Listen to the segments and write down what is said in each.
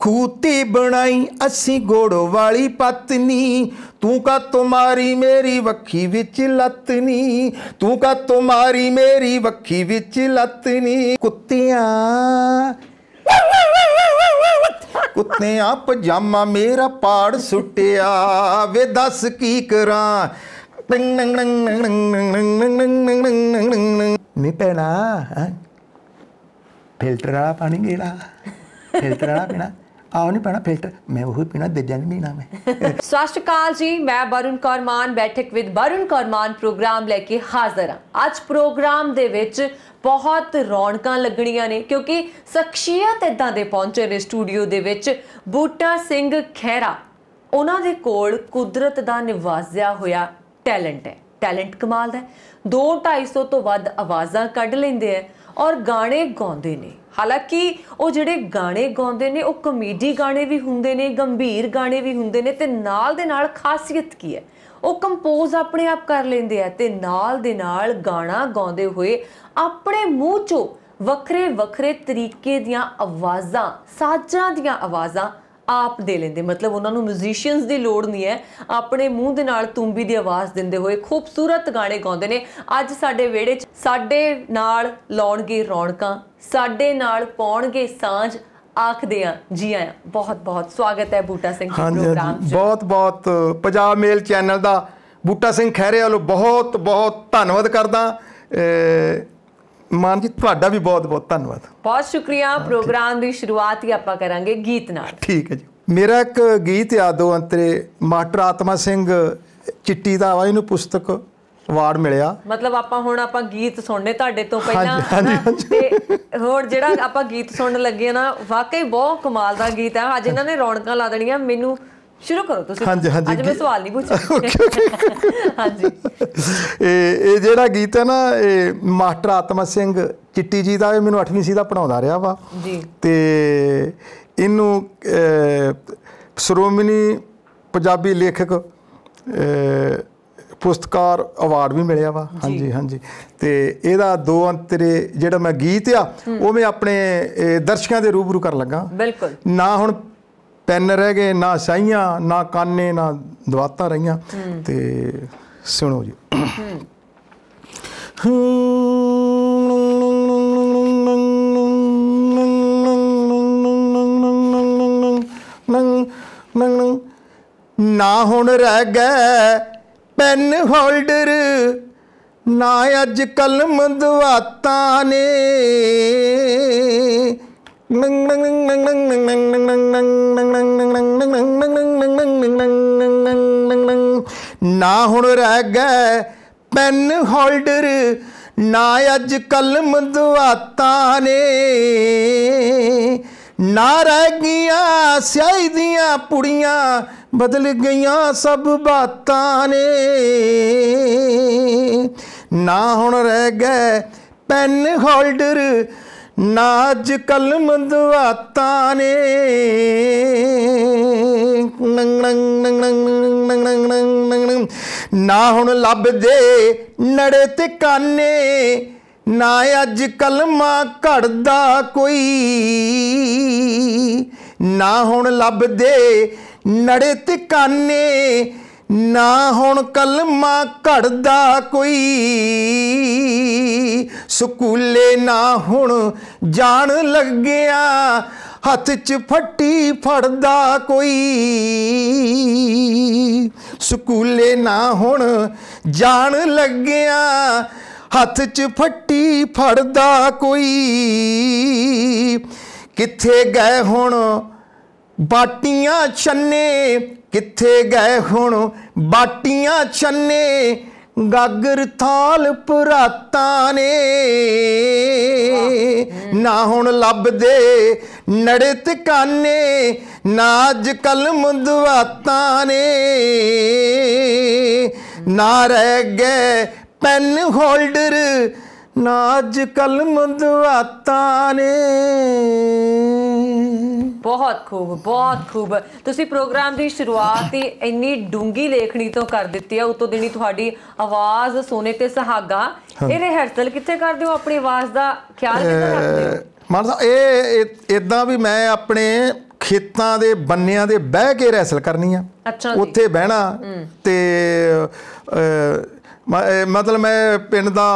ਖੂਤੀ ਬਣਾਈ ਅਸੀਂ ਗੋੜ ਵਾਲੀ ਪਤਨੀ ਤੂੰ ਕਾ ਤੁਮਾਰੀ ਮੇਰੀ ਵੱਖੀ ਵਿੱਚ ਲੱਤਨੀ ਤੂੰ ਕਾ ਤੁਮਾਰੀ ਮੇਰੀ ਵੱਖੀ ਵਿੱਚ ਲੱਤਨੀ ਕੁੱਤਿਆਂ ਕੁੱਤੇ ਆ ਪਜਾਮਾ ਮੇਰਾ ਪਾੜ ਸੁੱਟਿਆ ਵੇ ਦੱਸ ਕੀ ਕਰਾਂ ਨਹੀਂ ਫਿਲਟਰ ਵਾਲਾ ਪਾਣੀ ਗੇੜਾ ਫਿਲਟਰ ਵਾਲਾ ਪੀਣਾ ਆਉ ਨਹੀਂ ਪੈਣਾ ਫਿਲਟਰ ਮੈਂ ਉਹ ਪੀਣਾ ਦੂਜਿਆਂ ਵੀ ਨਾ ਮੈਂ ਸਤਿ ਕਾਲ ਜੀ ਮੈਂ ਬਰੁਣ ਕਰਮਾਨ ਬੈਠਕ ਵਿਦ ਬਰੁਣ ਕਰਮਾਨ ਪ੍ਰੋਗਰਾਮ ਲੈ ਕੇ ਹਾਜ਼ਰ ਹਾਂ ਅੱਜ ਪ੍ਰੋਗਰਾਮ ਦੇ ਵਿੱਚ ਬਹੁਤ ਰੌਣਕਾਂ ਲੱਗਣੀਆਂ ਨੇ ਕਿਉਂਕਿ ਸ਼ਖਸੀਅਤ ਇਦਾਂ ਦੇ ਪਹੁੰਚੇ ਨੇ ਸਟੂਡੀਓ ਦੇ ਵਿੱਚ ਬੂਟਾ ਸਿੰਘ ਖੈਰਾ ਉਹਨਾਂ ਦੇ ਕੋਲ ਕੁਦਰਤ ਦਾ ਨਿਵਾਜ਼ਿਆ ਹੋਇਆ ਟੈਲੈਂਟ ਹੈ ਟੈਲੈਂਟ ਕਮਾਲ ਦਾ 2 250 ਤੋਂ ਵੱਧ ਆਵਾਜ਼ਾਂ ਕੱਢ ਲੈਂਦੇ ਆ ਔਰ ਗਾਣੇ ਗਾਉਂਦੇ ਨੇ ਹਾਲਾਂਕਿ ਉਹ ਜਿਹੜੇ ਗਾਣੇ ਗਾਉਂਦੇ ਨੇ ਉਹ ਕਮੇਡੀ ਗਾਣੇ ਵੀ ਹੁੰਦੇ ਨੇ ਗੰਭੀਰ ਗਾਣੇ ਵੀ ਹੁੰਦੇ ਨੇ ਤੇ ਨਾਲ ਦੇ ਨਾਲ ਖਾਸੀਅਤ ਕੀ ਹੈ ਉਹ ਕੰਪੋਜ਼ ਆਪਣੇ ਆਪ ਕਰ ਲੈਂਦੇ ਆ ਤੇ ਨਾਲ ਦੇ ਨਾਲ ਗਾਣਾ ਗਾਉਂਦੇ ਹੋਏ ਆਪਣੇ ਮੂੰਹ ਚੋਂ ਵੱਖਰੇ ਵੱਖਰੇ ਤਰੀਕੇ ਦੀਆਂ ਆਵਾਜ਼ਾਂ ਸਾਜ਼ਾਂ ਦੀਆਂ ਆਵਾਜ਼ਾਂ ਆਪ ਦੇ ਲੈਂਦੇ ਮਤਲਬ ਉਹਨਾਂ ਨੂੰ ਮਿਊਜ਼ੀਸ਼ੀਅਨਸ ਦੀ ਲੋੜ ਨਹੀਂ ਹੈ ਆਪਣੇ ਮੂੰਹ ਦੇ ਨਾਲ ਤੁੰਬੀ ਦੀ ਆਵਾਜ਼ ਦਿੰਦੇ ਹੋਏ ਖੂਬਸੂਰਤ ਗਾਣੇ ਗਾਉਂਦੇ ਨੇ ਅੱਜ ਸਾਡੇ ਵਿਹੜੇ 'ਚ ਸਾਡੇ ਨਾਲ ਲਾਉਣਗੇ ਰੌਣਕਾਂ ਸਾਡੇ ਨਾਲ ਪਾਉਣਗੇ ਸਾਂਝ ਆਖਦੇ ਆ ਜੀ ਆਇਆਂ ਬਹੁਤ ਬਹੁਤ ਸਵਾਗਤ ਹੈ ਬੂਟਾ ਸਿੰਘ ਪ੍ਰੋਗਰਾਮ 'ਚ ਬਹੁਤ ਬਹੁਤ ਪੰਜਾਬ ਮੇਲ ਚੈਨਲ ਦਾ ਬੂਟਾ ਸਿੰਘ ਖਹਿਰੇ ਵੱਲੋਂ ਬਹੁਤ ਬਹੁਤ ਧੰਨਵਾਦ ਕਰਦਾ ਮਾਨ ਜੀ ਤੁਹਾਡਾ ਵੀ ਬਹੁਤ ਬਹੁਤ ਧੰਨਵਾਦ ਬਹੁਤ ਸ਼ੁਕਰੀਆ ਪ੍ਰੋਗਰਾਮ ਦੀ ਸ਼ੁਰੂਆਤ ਹੀ ਆਪਾਂ ਕਰਾਂਗੇ ਗੀਤ ਨਾਲ ਠੀਕ ਹੈ ਜੀ ਮੇਰਾ ਇੱਕ ਗੀਤ ਯਾਦੋਂ ਅੰਤਰੇ ਮਾਸਟਰ ਆਤਮਾ ਸਿੰਘ ਚਿੱਟੀ ਦਾ ਵਾ ਇਹਨੂੰ ਪੁਸਤਕ ਅਵਾਰਡ ਮਿਲਿਆ ਮਤਲਬ ਆਪਾਂ ਹੁਣ ਆਪਾਂ ਗੀਤ ਸੁਣਨੇ ਤੁਹਾਡੇ ਤੋਂ ਪਹਿਲਾਂ ਤੇ ਹੋਰ ਜਿਹੜਾ ਆਪਾਂ ਗੀਤ ਸੁਣਨ ਲੱਗੇ ਨਾ ਵਾਕਈ ਬਹੁਤ ਕਮਾਲ ਦਾ ਗੀਤ ਹੈ ਅੱਜ ਇਹਨਾਂ ਨੇ ਰੌਣਕਾਂ ਲਾ ਦੇਣੀਆਂ ਮੈਨੂੰ ਸ਼ੁਰੂ ਕਰੋ ਤੁਸੀਂ ਹਾਂਜੀ ਹਾਂਜੀ ਅੱਜ ਮੈਂ ਸਵਾਲ ਨਹੀਂ ਪੁੱਛਿਆ ਹਾਂਜੀ ਇਹ ਇਹ ਜਿਹੜਾ ਗੀਤ ਹੈ ਨਾ ਇਹ ਮਾਸਟਰ ਆਤਮਾ ਸਿੰਘ ਚਿੱਟੀ ਜੀ ਦਾ ਇਹ ਮੈਨੂੰ 8ਵੀਂ ਸੀ ਦਾ ਪੜਾਉਂਦਾ ਰਿਹਾ ਵਾ ਜੀ ਤੇ ਇਹਨੂੰ ਸ਼੍ਰੋਮਣੀ ਪੰਜਾਬੀ ਲੇਖਕ ਪੁਸਤਕਾਰ ਅਵਾਰਡ ਵੀ ਮਿਲਿਆ ਵਾ ਹਾਂਜੀ ਹਾਂਜੀ ਤੇ ਇਹਦਾ ਦੋ ਅੰਤਰੇ ਜਿਹੜਾ ਮੈਂ ਗੀਤ ਆ ਉਹ ਮੈਂ ਆਪਣੇ ਦਰਸ਼ਕਾਂ ਦੇ ਰੂਬਰੂ ਕਰਨ ਲੱਗਾ ਬਿਲਕੁਲ ਨਾ ਹੁਣ ਤਿੰਨ ਰਹਿ ਗਏ ਨਾ ਸਾਈਆਂ ਨਾ ਕਾਨੇ ਨਾ ਦਵਾਤਾ ਰਹੀਆਂ ਤੇ ਸੁਣੋ ਜੀ ਨਾ ਹੁਣ ਰਹਿ ਗਏ ਪੈਨ ਹੋਲਡਰ ਨਾ ਅੱਜ ਕਲਮ ਦਵਾਤਾ ਨੇ ਨਾ ਹੁਣ ਰਹਿ ਗਏ ਪੈਨ ਹੋਲਡਰ ਨਾ ਅੱਜ ਕਲਮ ਦੁਆਤਾ ਨੇ ਨਾ ਰਹਿ ਗਿਆ ਸਿਆਹੀ ਦੀਆਂ ਪੁੜੀਆਂ ਬਦਲ ਗਈਆਂ ਸਭ ਬਾਤਾਂ ਨੇ ਨਾ ਹੁਣ ਰਹਿ ਗਏ ਪੈਨ ਹੋਲਡਰ ਨਾਜ ਕਲਮ ਦਵਾਤਾ ਨੇ ਨੰਗ ਨੰਗ ਨੰਗ ਨੰਗ ਨੰਗ ਨੰਗ ਨੰਗ ਨਾ ਹੁਣ ਲੱਭਦੇ ਨੜੇ ਤੇ ਕਾਨੇ ਨਾ ਅੱਜ ਕਲਮਾ ਘੜਦਾ ਕੋਈ ਨਾ ਹੁਣ ਲੱਭਦੇ ਨੜੇ ਤੇ ਕਾਨੇ ਨਾ ਹੁਣ ਕਲਮਾ ਘੜਦਾ ਕੋਈ ਸਕੂਲੇ ਨਾ ਹੁਣ ਜਾਣ ਲੱਗਿਆ ਹੱਥ 'ਚ ਫੱਟੀ ਫੜਦਾ ਕੋਈ ਸਕੂਲੇ ਨਾ ਹੁਣ ਜਾਣ ਲੱਗਿਆ ਹੱਥ 'ਚ ਫੱਟੀ ਫੜਦਾ ਕੋਈ ਕਿੱਥੇ ਗਏ ਹੁਣ ਬਾਟੀਆਂ ਛੰਨੇ ਕਿੱਥੇ ਗਏ ਹੁਣ ਬਾਟੀਆਂ ਛੰਨੇ ਗਾਗਰ ਥਾਲ ਪੁਰਾਤਾਂ ਨੇ ਨਾ ਹੁਣ ਲੱਭਦੇ ਨੜੇ ਤਕਾਨੇ ਨਾ ਅੱਜ ਕਲਮ ਦੁਆਤਾਂ ਨੇ ਨਾ ਰਹਿ ਗਏ ਪੈਨ ਹੋਲਡਰ ਨਾਜ ਕਲਮ ਦੁਆਤਾ ਨੇ ਬਹੁਤ ਖੂਬ ਬਹੁਤ ਖੂਬ ਤੁਸੀਂ ਪ੍ਰੋਗਰਾਮ ਦੀ ਸ਼ੁਰੂਆਤ ਹੀ ਇੰਨੀ ਡੂੰਗੀ ਲੇਖਣੀ ਤੋਂ ਕਰ ਦਿੱਤੀ ਆ ਉਤੋਂ ਦੇਣੀ ਤੁਹਾਡੀ ਆਵਾਜ਼ ਸੋਨੇ ਤੇ ਸਹਾਗਾ ਇਹ ਰਿਹਰਸਲ ਕਿੱਥੇ ਕਰਦੇ ਹੋ ਆਪਣੀ ਆਵਾਜ਼ ਦਾ ਖਿਆਲ ਕਿੱਥੇ ਰੱਖਦੇ ਹੋ ਮਨ ਇਹ ਇਦਾਂ ਵੀ ਮੈਂ ਆਪਣੇ ਖੇਤਾਂ ਦੇ ਬੰਨਿਆਂ ਦੇ ਬਹਿ ਕੇ ਰਿਹਰਸਲ ਕਰਨੀ ਆ ਉੱਥੇ ਬਹਿਣਾ ਤੇ ਮਤਲਬ ਮੈਂ ਪਿੰਡ ਦਾ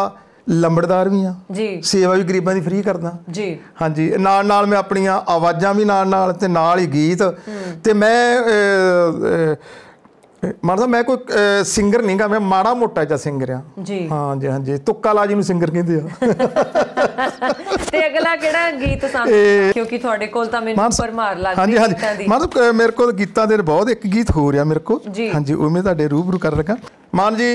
ਲੰਬੜਦਾਰ ਵੀ ਆ ਜੀ ਸੇਵਾ ਵੀ ਗਰੀਬਾਂ ਦੀ ਫ੍ਰੀ ਕਰਦਾ ਜੀ ਹਾਂਜੀ ਨਾਲ ਨਾਲ ਮੈਂ ਆਪਣੀਆਂ ਆਵਾਜ਼ਾਂ ਵੀ ਨਾਲ ਨਾਲ ਤੇ ਨਾਲ ਹੀ ਗੀਤ ਤੇ ਮੈਂ ਮਰਦਾ ਮੈਂ ਕੋਈ ਸਿੰਗਰ ਨਹੀਂਗਾ ਮੈਂ ਮਾੜਾ ਮੋਟਾ ਜਿਹਾ ਸਿੰਗਰ ਆ ਜੀ ਹਾਂ ਜੀ ਹਾਂ ਜੀ ਤੁੱਕਾ ਲਾਜੀ ਨੂੰ ਸਿੰਗਰ ਕਹਿੰਦੇ ਆ ਤੇ ਅਗਲਾ ਕਿਹੜਾ ਗੀਤ ਸਾਹਮਣੇ ਕਿਉਂਕਿ ਤੁਹਾਡੇ ਕੋਲ ਤਾਂ ਮੈਨੂੰ ਮਾਰ ਲਾਜੀ ਹਾਂਜੀ ਹਾਂਜੀ ਮਤਲਬ ਮੇਰੇ ਕੋਲ ਗੀਤਾਂ ਦੇ ਬਹੁਤ ਇੱਕ ਗੀਤ ਹੋਰ ਆ ਮੇਰੇ ਕੋਲ ਹਾਂਜੀ ਉਹ ਮੈਂ ਤੁਹਾਡੇ ਰੂਬਰੂ ਕਰ ਲਗਾ ਮਾਨ ਜੀ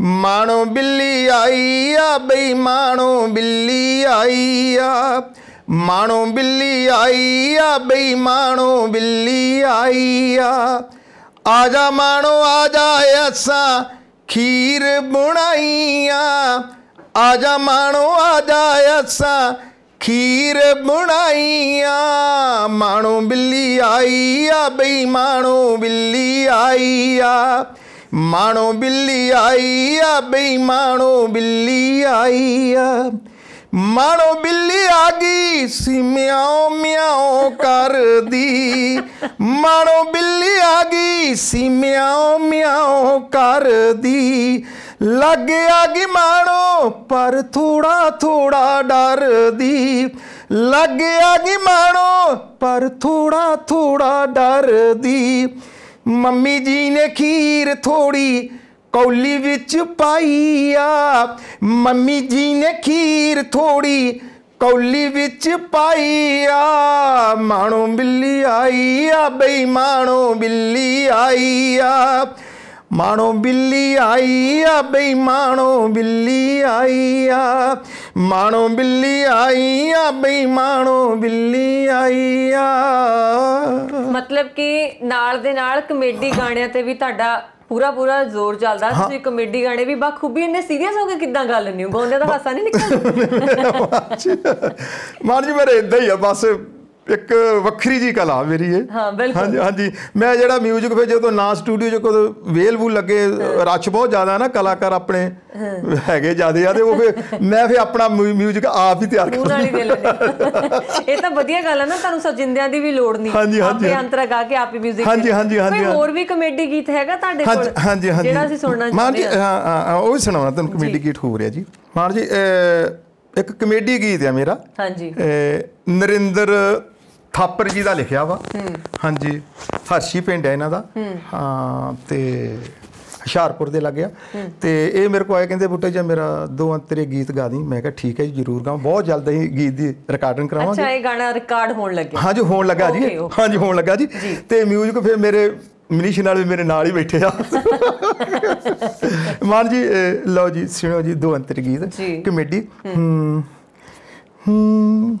ਮਾਣੋ ਬਿੱਲੀ ਆਈ ਆ ਬਈ ਮਾਣੋ ਬਿੱਲੀ ਆਈ ਆ ਮਾਣੋ ਬਿੱਲੀ ਆਈ ਆ ਬਈ ਮਾਣੋ ਬਿੱਲੀ ਆਈ ਆ ਆਜਾ ਮਾਣੋ ਆਜਾ ਅਸਾਂ ਖੀਰ ਆ ਆਜਾ ਮਾਣੋ ਆਜਾ ਅਸਾਂ ਖੀਰ ਬੁਣਾਈਆ ਮਾਣੋ ਬਿੱਲੀ ਆਈ ਆ ਬਈ ਮਾਣੋ ਬਿੱਲੀ ਆਈ ਆ ਮਾਣੋ ਬਿੱਲੀ ਆਈ ਆ ਮਾਣੋ ਬਿੱਲੀ ਆਈ ਆ ਮਾਣੋ ਬਿੱਲੀ ਆ ਗਈ ਸੀ ਮਿਆਉ ਮਿਆਉ ਕਰਦੀ ਮਾਣੋ ਬਿੱਲੀ ਆ ਗਈ ਸੀ ਮਿਆਉ ਮਿਆਉ ਕਰਦੀ ਲੱਗ ਆ ਗਈ ਮਾਣੋ ਪਰ ਥੋੜਾ ਥੋੜਾ ਡਰਦੀ ਲੱਗ ਆ ਗਈ ਮਾਣੋ ਪਰ ਥੋੜਾ ਥੋੜਾ ਡਰਦੀ ਮੰਮੀ ਜੀ ਨੇ ਖੀਰ ਥੋੜੀ ਕੌਲੀ ਵਿੱਚ ਪਾਈ ਆ ਮੰਮੀ ਜੀ ਨੇ ਖੀਰ ਥੋੜੀ ਕੌਲੀ ਵਿੱਚ ਪਾਈ ਆ ਮਾਣੋ ਬਿੱਲੀ ਆਈ ਆ ਮਾਣੋ ਬਿੱਲੀ ਆਈ ਆ ਮਾਣੋ ਬਿੱਲੀ ਆਈ ਆ ਬੇਈਮਾਣੋ ਬਿੱਲੀ ਆਈ ਆ ਮਾਣੋ ਬਿੱਲੀ ਆਈ ਆ ਬੇਈਮਾਣੋ ਬਿੱਲੀ ਆਈ ਆ ਮਤਲਬ ਕਿ ਨਾਲ ਦੇ ਨਾਲ ਕਮੇਡੀ ਗਾਣਿਆਂ ਤੇ ਵੀ ਤੁਹਾਡਾ ਪੂਰਾ ਪੂਰਾ ਜ਼ੋਰ ਚੱਲਦਾ ਤੁਸੀਂ ਕਮੇਡੀ ਗਾਣੇ ਵੀ ਬਖੂਬੀ ਇੰਨੇ ਸੀਰੀਅਸ ਹੋ ਕੇ ਕਿੱਦਾਂ ਗੱਲ ਨਹੀਂ ਹੋ ਗਾਉਂਦੇ ਤਾਂ ਹਾਸਾ ਨਹੀਂ ਨਿਕਲਦਾ ਮਾਰ ਜੀ ਮੇਰੇ ਇਦਾਂ ਹੀ ਆ ਬਸ ਇੱਕ ਵੱਖਰੀ ਜੀ ਕਲਾ ਮੇਰੀ ਇਹ ਹਾਂ ਬਿਲਕੁਲ ਹਾਂਜੀ ਹਾਂਜੀ ਮੈਂ ਜਿਹੜਾ 뮤직 ਫਿਰ ਜਦੋਂ ਨਾ ਸਟੂਡੀਓ ਚ ਕੋਲ ਵੇਲ ਵੂ ਲੱਗੇ ਰਛ ਬਹੁਤ ਜ਼ਿਆਦਾ ਨਾ ਕਲਾਕਾਰ ਆਪਣੇ ਹੈਗੇ ਜ਼ਿਆਦੇ ਆਦੇ ਉਹ ਫਿਰ ਮੈਂ ਫਿਰ ਆਪਣਾ 뮤직 ਆਪ ਹੀ ਤਿਆਰ ਕਰਦਾ ਇਹ ਤਾਂ ਵਧੀਆ ਗੱਲ ਹੈ ਨਾ ਤੁਹਾਨੂੰ ਸਜਿੰਦਿਆਂ ਦੀ ਵੀ ਲੋੜ ਨਹੀਂ ਆਪੇ ਅੰਤਰਾ ਗਾ ਕੇ ਆਪ ਹੀ 뮤직 ਹਾਂਜੀ ਹਾਂਜੀ ਹਾਂਜੀ ਹੋਰ ਵੀ ਕਮੇਡੀ ਗੀਤ ਹੈਗਾ ਤੁਹਾਡੇ ਕੋਲ ਹਾਂਜੀ ਹਾਂਜੀ ਜਿਹੜਾ ਅਸੀਂ ਸੁਣਨਾ ਚਾਹੁੰਦੇ ਹਾਂ ਜੀ ਹਾਂ ਉਹ ਵੀ ਸੁਣਾਉਣਾ ਤੁਹਾਨੂੰ ਕਮੇਡੀ ਗੀਤ ਹੋ ਰਿਹਾ ਜੀ ਮਾਨ ਜੀ ਇੱਕ ਕਮੇਡੀ ਗੀਤ ਹੈ ਮੇਰਾ ਹਾਂਜੀ ਨਰਿੰਦਰ ਥਾਪਰ ਜੀ ਦਾ ਲਿਖਿਆ ਵਾ ਹਾਂਜੀ ਹਰਸ਼ੀ ਪਿੰਡ ਹੈ ਇਹਨਾਂ ਦਾ ਹਾਂ ਤੇ ਹਸ਼ਾਰਪੁਰ ਦੇ ਲੱਗਿਆ ਤੇ ਇਹ ਮੇਰੇ ਕੋਲ ਆਏ ਕਹਿੰਦੇ ਬੁੱਟੇ ਜੀ ਮੇਰਾ ਦੋ ਅੰਤਰੇ ਗੀਤ ਗਾ ਦੀ ਮੈਂ ਕਿਹਾ ਠੀਕ ਹੈ ਜੀ ਜ਼ਰੂਰ ਗਾਵਾਂ ਬਹੁਤ ਜਲਦ ਹੀ ਗੀਤ ਦੀ ਰਿਕਾਰਡਿੰਗ ਕਰਾਵਾਂਗੇ ਅੱਛਾ ਇਹ ਗਾਣਾ ਰਿਕਾਰਡ ਹੋਣ ਲੱਗਿਆ ਹਾਂਜੀ ਹੋਣ ਲੱਗਾ ਜੀ ਹਾਂਜੀ ਹੋਣ ਲੱਗਾ ਜੀ ਤੇ 뮤직 ਫਿਰ ਮੇਰੇ ਮਨੀਸ਼ ਨਾਲ ਵੀ ਮੇਰੇ ਨਾਲ ਹੀ ਬੈਠੇ ਆ ਮਾਨ ਜੀ ਲਓ ਜੀ ਸੁਣੋ ਜੀ ਦੋ ਅੰਤਰੇ ਗੀਤ ਕਮੇਡੀ ਹੂੰ ਹੂੰ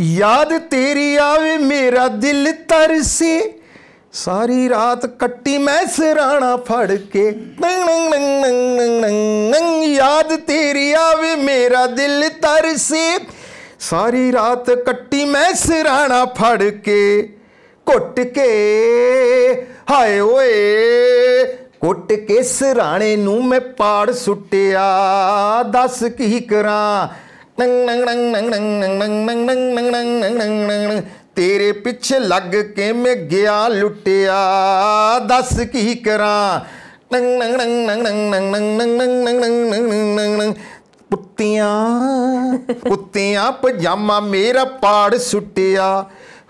ਯਾਦ ਤੇਰੀ ਆਵੇ ਮੇਰਾ ਦਿਲ ਤਰਸੇ ਸਾਰੀ ਰਾਤ ਕੱਟੀ ਮੈਂ ਸਿਰਾਣਾ ਫੜ ਕੇ ਯਾਦ ਤੇਰੀ ਆਵੇ ਮੇਰਾ ਦਿਲ ਤਰਸੇ ਸਾਰੀ ਰਾਤ ਕੱਟੀ ਮੈਂ ਸਿਰਾਣਾ ਫੜ ਕੇ ਘੁੱਟ ਕੇ ਹਾਏ ਓਏ ਕੁੱਟ ਕੇ ਸਰਾਣੇ ਨੂੰ ਮੈਂ ਪਾੜ ਸੁੱਟਿਆ ਦੱਸ ਕੀ ਕਰਾਂ ਤੇਰੇ ਪਿੱਛੇ ਲੱਗ ਕੇ ਮੈਂ ਗਿਆ ਲੁੱਟਿਆ ਦੱਸ ਕੀ ਕਰਾਂ ਕੁੱਤਿਆਂ ਕੁੱਤਿਆਂ ਪਜਾਮਾ ਮੇਰਾ ਪਾੜ ਸੁੱਟਿਆ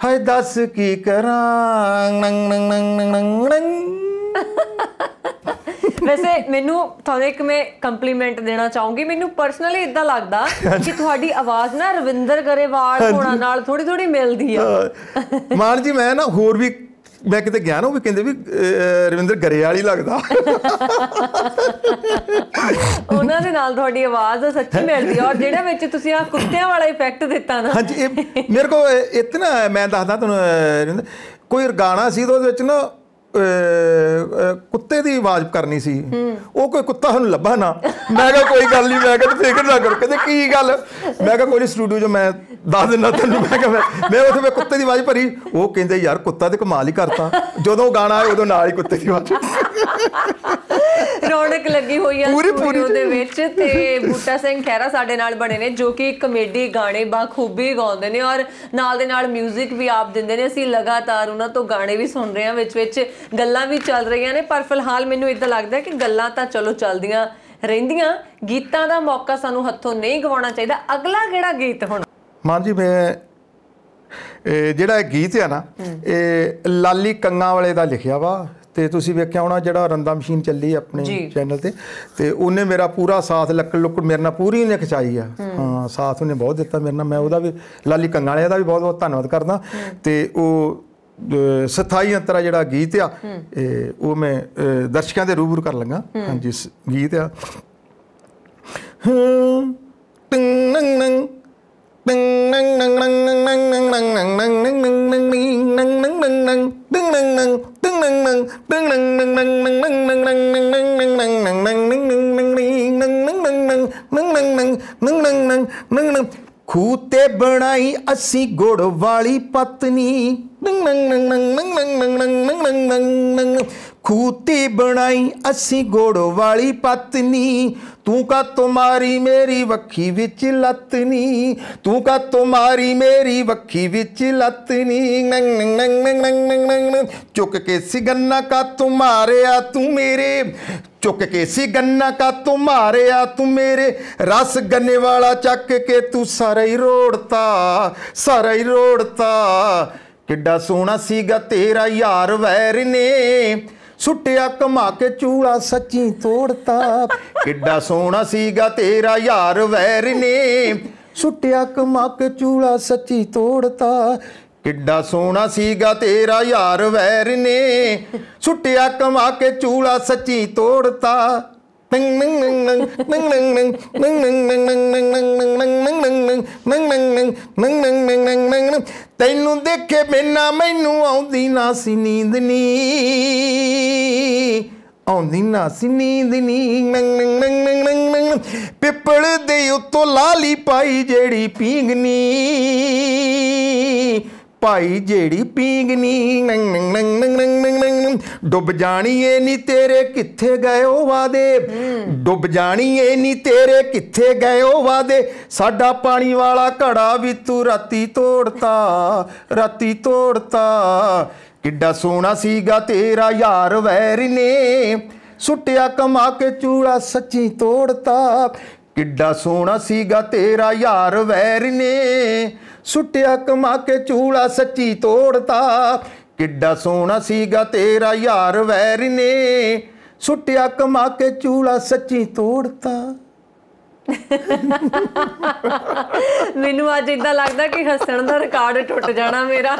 ਹਾਏ ਦੱਸ ਕੀ ਕਰਾਂ ਨੰਗ ਨੰਗ ਨੰਗ ਨੰਗ ਨੰਗ ਵੈਸੇ ਮੈਨੂੰ ਤੁਹਾਨੂੰ ਇੱਕ ਮੈਂ ਕੰਪਲੀਮੈਂਟ ਦੇਣਾ ਚਾਹੂੰਗੀ ਮੈਨੂੰ ਪਰਸਨਲੀ ਇਦਾਂ ਲੱਗਦਾ ਕਿ ਤੁਹਾਡੀ ਆਵਾਜ਼ ਨਾ ਰਵਿੰਦਰ ਗਰੇਵਾਲ ਹੋਣਾ ਨਾਲ ਥੋੜੀ ਥੋੜੀ ਮਿਲਦੀ ਆ ਮਾਨ ਜੀ ਮੈਂ ਨਾ ਹੋਰ ਵੀ ਮੈਂ ਕਿਤੇ ਗਿਆ ਨਾ ਉਹ ਵੀ ਕਹਿੰਦੇ ਵੀ ਰਵਿੰਦਰ ਗਰੇਵਾਲ ਹੀ ਲੱਗਦਾ ਉਹਨਾਂ ਦੇ ਨਾਲ ਤੁਹਾਡੀ ਆਵਾਜ਼ ਸੱਚੀ ਮਿਲਦੀ ਔਰ ਜਿਹੜਾ ਵਿੱਚ ਤੁਸੀਂ ਆ ਕੁੱਤਿਆਂ ਵਾਲਾ ਇਫੈਕਟ ਦਿੱਤਾ ਨਾ ਹਾਂਜੀ ਮੇਰੇ ਕੋ ਇਤਨਾ ਮੈਂ ਦੱਸਦਾ ਤੁਹਾਨੂੰ ਕੋਈ ਗਾਣਾ ਸੀ ਉਹਦੇ ਵਿੱਚ ਨਾ ਕੁੱਤੇ ਦੀ ਆਵਾਜ਼ ਕਰਨੀ ਸੀ ਉਹ ਕੋਈ ਕੁੱਤਾ ਸਾਨੂੰ ਲੱਭਾ ਨਾ ਮੈਂ ਕਿਹਾ ਕੋਈ ਗੱਲ ਨਹੀਂ ਮੈਂ ਕਿਹਾ ਤੂੰ ਫਿਕਰ ਨਾ ਕਰ ਕਹਿੰਦੇ ਕੀ ਗੱਲ ਮੈਂ ਕਿਹਾ ਕੋਈ ਸਟੂਡੀਓ ਜੋ ਮੈਂ ਦੱਸ ਦਿੰਦਾ ਤੈਨੂੰ ਮੈਂ ਕਿਹਾ ਮੈਂ ਉੱਥੇ ਮੈਂ ਕੁੱਤੇ ਦੀ ਆਵਾਜ਼ ਭਰੀ ਉਹ ਕਹਿੰਦੇ ਯਾਰ ਕੁੱਤਾ ਤੇ ਕਮਾਲ ਹੀ ਕਰਤਾ ਜਦੋਂ ਗਾਣਾ ਆਇਆ ਉਦੋਂ ਨਾਲ ਹੀ ਕੁੱਤੇ ਦੀ ਆਵਾਜ਼ ਰੌਣਕ ਲੱਗੀ ਹੋਈ ਆ ਸਟੂਡੀਓ ਦੇ ਵਿੱਚ ਤੇ ਬੂਟਾ ਸਿੰਘ ਖੈਰਾ ਸਾਡੇ ਨਾਲ ਬਣੇ ਨੇ ਜੋ ਕਿ ਕਮੇਡੀ ਗਾਣੇ ਬਾਖੂਬੀ ਗਾਉਂਦੇ ਨੇ ਔਰ ਨਾਲ ਦੇ ਨਾਲ 뮤직 ਵੀ ਆਪ ਦਿੰਦੇ ਨੇ ਅਸੀਂ ਲਗਾਤਾਰ ਉਹਨਾਂ ਤੋਂ ਗਾਣੇ ਵੀ ਸੁਣ ਰਹੇ ਹਾਂ ਵਿੱਚ ਵਿੱਚ ਗੱਲਾਂ ਵੀ ਚੱਲ ਰਹੀਆਂ ਨੇ ਪਰ ਫਿਲਹਾਲ ਮੈਨੂੰ ਇਦਾਂ ਲੱਗਦਾ ਕਿ ਗੱਲਾਂ ਤਾਂ ਚਲੋ ਚੱਲਦੀਆਂ ਰਹਿੰਦੀਆਂ ਗੀਤਾਂ ਦਾ ਮੌਕਾ ਸਾਨੂੰ ਹੱਥੋਂ ਨਹੀਂ ਗਵਾਉਣਾ ਚਾਹੀਦਾ ਅਗਲਾ ਕਿਹੜਾ ਗੀਤ ਹੁਣ ਮਾਨ ਜੀ ਮੈਂ ਜਿਹੜਾ ਇਹ ਗੀਤ ਆ ਨਾ ਇਹ ਲਾਲੀ ਕੰਗਾ ਵਾਲੇ ਦਾ ਲਿਖਿਆ ਵਾ ਤੇ ਤੁਸੀਂ ਵੇਖਿਆ ਹੋਣਾ ਜਿਹੜਾ ਰੰਦਾ ਮਸ਼ੀਨ ਚੱਲੀ ਆਪਣੇ ਚੈਨਲ ਤੇ ਤੇ ਉਹਨੇ ਮੇਰਾ ਪੂਰਾ ਸਾਥ ਲੱਕ ਲੁੱਕ ਮੇਰੇ ਨਾਲ ਪੂਰੀ ਨੇ ਖਚਾਈ ਆ ਹਾਂ ਸਾਥ ਉਹਨੇ ਬਹੁਤ ਦਿੱਤਾ ਮੇਰੇ ਨਾਲ ਮੈਂ ਉਹਦਾ ਵੀ ਲਾਲੀ ਕੰਗਾ ਵਾਲੇ ਦਾ ਵੀ ਬਹੁਤ ਬਹੁਤ ਧੰਨਵਾਦ ਕਰਦਾ ਤੇ ਉਹ ਸਥਾਈ ਅੰਤਰਾ ਜਿਹੜਾ ਗੀਤ ਆ ਉਹ ਮੈਂ ਦਰਸ਼ਕਾਂ ਦੇ ਰੂਬਰੂ ਕਰ ਲੰਗਾ ਹਾਂਜੀ ਗੀਤ ਆ ਟਿੰਗ ਨੰਗ ਨੰਗ ਖੂਤੇ ਬਣਾਈ ਅਸੀਂ ਗੁੜ ਵਾਲੀ ਪਤਨੀ ਖੂਤੀ ਬਣਾਈ ਅਸੀਂ ਗੋੜ ਵਾਲੀ ਪਤਨੀ ਤੂੰ ਕਾ ਤੁਮਾਰੀ ਮੇਰੀ ਵੱਖੀ ਵਿੱਚ ਲੱਤਨੀ ਤੂੰ ਕਾ ਤੁਮਾਰੀ ਮੇਰੀ ਵੱਖੀ ਵਿੱਚ ਲੱਤਨੀ ਨੰਗ ਨੰਗ ਨੰਗ ਨੰਗ ਨੰਗ ਚੁੱਕ ਕੇ ਸਿਗੰਨਾ ਕਾ ਤੁਮਾਰਿਆ ਤੂੰ ਮੇਰੇ ਚੁੱਕ ਕੇ ਸੀ ਗੰਨਾ ਕਾ ਤੁਮਾਰਿਆ ਤੂੰ ਮੇਰੇ ਰਸ ਗੰਨੇ ਵਾਲਾ ਚੱਕ ਕੇ ਤੂੰ ਸਾਰਾ ਹੀ ਰੋੜਤਾ ਸਾਰਾ ਹੀ ਰੋੜਤਾ ਕਿੱਡਾ ਸੋਹਣਾ ਸੀਗਾ ਤੇਰਾ ਯਾਰ ਵੈਰ ਨੇ ਸੁੱਟਿਆ ਕਮਾ ਕੇ ਚੂਲਾ ਸੱਚੀ ਤੋੜਤਾ ਕਿੱਡਾ ਸੋਹਣਾ ਸੀਗਾ ਤੇਰਾ ਯਾਰ ਵੈਰ ਨੇ ਸੁੱਟਿਆ ਕਮਾ ਕੇ ਚੂਲਾ ਸੱਚੀ ਤੋੜਤਾ ਕਿੱਡਾ ਸੋਹਣਾ ਸੀਗਾ ਤੇਰਾ ਯਾਰ ਵੈਰ ਨੇ ਸੁੱਟਿਆ ਕਮਾ ਕੇ ਚੂਲਾ ਸੱਚੀ ਤੋੜਤਾ ਤੈਨੂੰ ਦੇਖੇ ਬਿਨਾ ਮੈਨੂੰ ਆਉਂਦੀ ਨਾ ਸੀ ਨੀਂਦ ਨੀ ਆਉਂਦੀ ਨਾ ਸੀ ਨੀਂਦ ਨੀ ਪਿੱਪਲ ਦੇ ਉੱਤੋਂ ਲਾਲੀ ਪਾਈ ਜਿਹੜੀ ਪੀਂਗਨੀ ਭਾਈ ਜਿਹੜੀ ਪੀਂਗਨੀ ਨੰਗ ਨੰਗ ਨੰਗ ਨੰਗ ਨੰਗ ਨੰਗ ਡੁੱਬ ਜਾਣੀ ਏ ਨੀ ਤੇਰੇ ਕਿੱਥੇ ਗਏ ਉਹ ਵਾਦੇ ਡੁੱਬ ਜਾਣੀ ਏ ਨੀ ਤੇਰੇ ਕਿੱਥੇ ਗਏ ਉਹ ਵਾਦੇ ਸਾਡਾ ਪਾਣੀ ਵਾਲਾ ਘੜਾ ਵੀ ਤੂੰ ਰਾਤੀ ਤੋੜਤਾ ਰਾਤੀ ਤੋੜਤਾ ਕਿੱਡਾ ਸੋਹਣਾ ਸੀਗਾ ਤੇਰਾ ਯਾਰ ਵੈਰ ਨੇ ਸੁੱਟਿਆ ਕਮਾ ਕੇ ਚੂੜਾ ਸੱਚੀ ਤੋੜਤਾ ਕਿੱਡਾ ਸੋਹਣਾ ਸੀਗਾ ਤੇਰਾ ਯਾਰ ਵੈਰ ਨੇ ਸੁੱਟਿਆ ਕਮਾ ਕੇ ਚੂੜਾ ਸੱਚੀ ਤੋੜਤਾ ਕਿੱਡਾ ਸੋਹਣਾ ਸੀਗਾ ਤੇਰਾ ਯਾਰ ਵੈਰ ਨੇ ਸੁੱਟਿਆ ਕਮਾ ਕੇ ਚੂੜਾ ਸੱਚੀ ਤੋੜਤਾ ਮੈਨੂੰ ਅੱਜ ਇਦਾਂ ਲੱਗਦਾ ਕਿ ਹੱਸਣ ਦਾ ਰਿਕਾਰਡ ਟੁੱਟ ਜਾਣਾ ਮੇਰਾ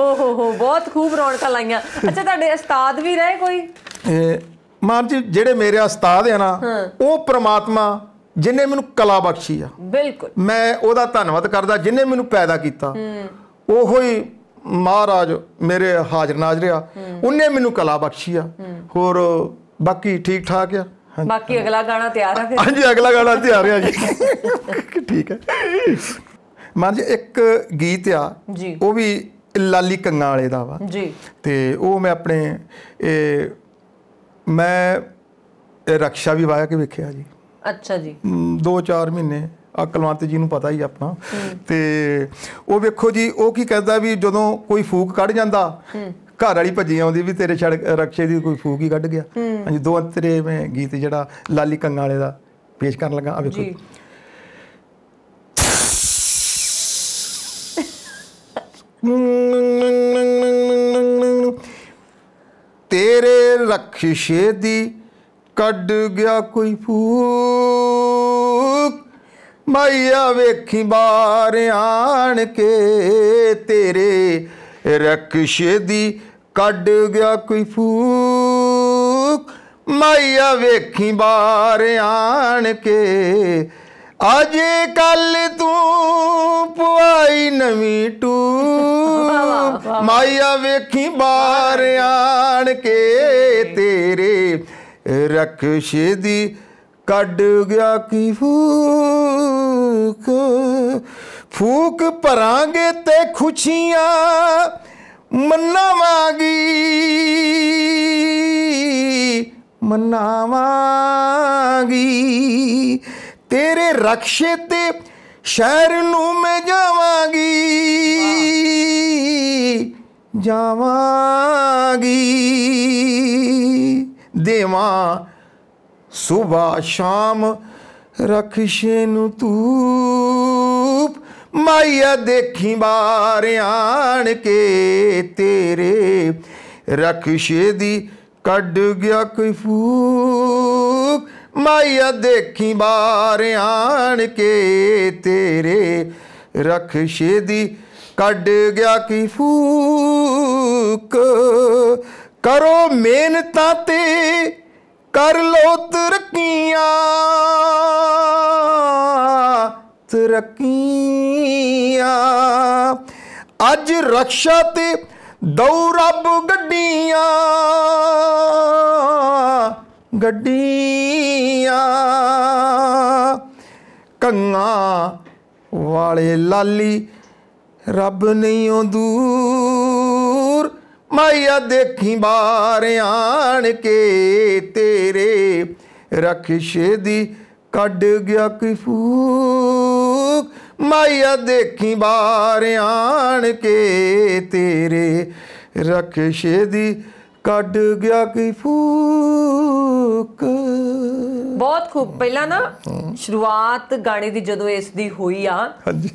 ਓਹੋ ਹੋ ਬਹੁਤ ਖੂਬ ਰੌਣਕਾਂ ਲਾਈਆਂ ਅੱਛਾ ਤੁਹਾਡੇ ਉਸਤਾਦ ਵੀ ਰਹੇ ਕੋਈ ਮਾਨ ਜੀ ਜਿਹੜੇ ਮੇਰੇ ਉਸਤਾਦ ਆ ਨਾ ਉਹ ਪ੍ਰਮਾਤਮਾ ਜਿਨੇ ਮੈਨੂੰ ਕਲਾ ਬਖਸ਼ੀ ਆ ਬਿਲਕੁਲ ਮੈਂ ਉਹਦਾ ਧੰਨਵਾਦ ਕਰਦਾ ਜਿਨੇ ਮੈਨੂੰ ਪੈਦਾ ਕੀਤਾ ਹੂੰ ਉਹੋ ਹੀ ਮਹਾਰਾਜ ਮੇਰੇ ਹਾਜ਼ਰ ਨਾਜ਼ਰ ਆ ਉਹਨੇ ਮੈਨੂੰ ਕਲਾ ਬਖਸ਼ੀ ਆ ਹੋਰ ਬਾਕੀ ਠੀਕ ਠਾਕ ਆ ਬਾਕੀ ਅਗਲਾ ਗਾਣਾ ਤਿਆਰ ਆ ਫਿਰ ਹਾਂਜੀ ਅਗਲਾ ਗਾਣਾ ਤਿਆਰ ਆ ਜੀ ਠੀਕ ਹੈ ਮਨ ਜੀ ਇੱਕ ਗੀਤ ਆ ਜੀ ਉਹ ਵੀ ਲਾਲੀ ਕੰਗਾ ਵਾਲੇ ਦਾ ਵਾ ਜੀ ਤੇ ਉਹ ਮੈਂ ਆਪਣੇ ਇਹ ਮੈਂ ਰਕਸ਼ਾ ਵੀ ਵਾਇਆ ਕੇ ਵੇਖਿਆ ਜੀ ਅੱਛਾ ਜੀ 2-4 ਮਹੀਨੇ ਆ ਕਲਵੰਤ ਜੀ ਨੂੰ ਪਤਾ ਹੀ ਆਪਣਾ ਤੇ ਉਹ ਵੇਖੋ ਜੀ ਉਹ ਕੀ ਕਹਿੰਦਾ ਵੀ ਜਦੋਂ ਕੋਈ ਫੂਕ ਕੱਢ ਜਾਂਦਾ ਘਰ ਵਾਲੀ ਭੱਜੀ ਆਉਂਦੀ ਵੀ ਤੇਰੇ ਛੜ ਰਕਸ਼ੇ ਦੀ ਕੋਈ ਫੂਕ ਹੀ ਕੱਢ ਗਿਆ ਹਾਂਜੀ ਦੋ ਅੰਤਰੇ ਮੈਂ ਗੀਤ ਜਿਹੜਾ ਲਾਲੀ ਕੰਗਾ ਵਾਲੇ ਦਾ ਪੇਸ਼ ਕਰਨ ਲੱਗਾ ਆ ਵੇਖੋ ਜੀ ਤੇਰੇ ਰਖਸ਼ੇ ਦੀ ਕੱਢ ਗਿਆ ਕੋਈ ਫੂਕ ਮਾਇਆ ਵੇਖੀ ਬਾਰ ਆਣ ਕੇ ਤੇਰੇ ਰਕਸ਼ੇ ਦੀ ਕੱਢ ਗਿਆ ਕੋਈ ਫੂਕ ਮਾਇਆ ਵੇਖੀ ਬਾਰ ਆਣ ਕੇ ਅੱਜ ਕੱਲ ਤੂੰ ਪੁਆਈ ਨਵੀਂ ਟੂ ਮਾਇਆ ਵੇਖੀ ਬਾਰ ਆਣ ਕੇ ਤੇਰੇ ਰਕਸ਼ੇ ਦੀ ਕੱਢ ਗਿਆ ਕੀ ਫੂਕ ਫੂਕ ਭਰਾਂਗੇ ਤੇ ਖੁਸ਼ੀਆਂ ਮਨਾਵਾਂਗੀ ਮਨਾਵਾਂਗੀ ਤੇਰੇ ਰਖਸ਼ੇ ਤੇ ਸ਼ਹਿਰ ਨੂੰ ਮੈਂ ਜਾਵਾਂਗੀ ਜਾਵਾਂਗੀ ਦੇਵਾਂ ਸੁਬਾ ਸ਼ਾਮ ਰਖਸ਼ੇ ਨੂੰ ਤੂਪ ਮਾਇਆ ਦੇਖੀ ਬਾਰਿਆਣ ਕੇ ਤੇਰੇ ਰਖਸ਼ੇ ਦੀ ਕੱਢ ਗਿਆ ਕੋਈ ਫੂਕ ਮਾਇਆ ਦੇਖੀ ਬਾਰਿਆਣ ਕੇ ਤੇਰੇ ਰਖਸ਼ੇ ਦੀ ਕੱਢ ਗਿਆ ਕੀ ਫੂਕ ਕਰੋ ਮਿਹਨਤਾਂ ਤੇ ਕਰ ਲੋ ਤਰਕੀਆਂ ਤਰਕੀਆਂ ਅੱਜ ਰਕਸ਼ਾ ਤੇ ਦੌ ਰੱਬ ਗੱਡੀਆਂ ਗੱਡੀਆਂ ਕੰਗਾ ਵਾਲੇ ਲਾਲੀ ਰੱਬ ਨਹੀਂ ਉਹ ਮਾਇਆ ਦੇਖੀ ਬਾਰ ਆਣ ਕੇ ਤੇਰੇ ਰਖਸ਼ੇ ਦੀ ਕੱਢ ਗਿਆ ਕਿਫੂਕ ਮਾਇਆ ਦੇਖੀ ਬਾਰ ਆਣ ਕੇ ਤੇਰੇ ਰਖਸ਼ੇ ਦੀ ਕੱਢ ਗਿਆ ਕਿਫੂਕ ਬਹੁਤ ਖੂਬ ਪਹਿਲਾਂ ਨਾ ਸ਼ੁਰੂਆਤ ਗਾਣੇ ਦੀ ਜਦੋਂ ਇਸ ਦੀ ਹੋਈ ਆ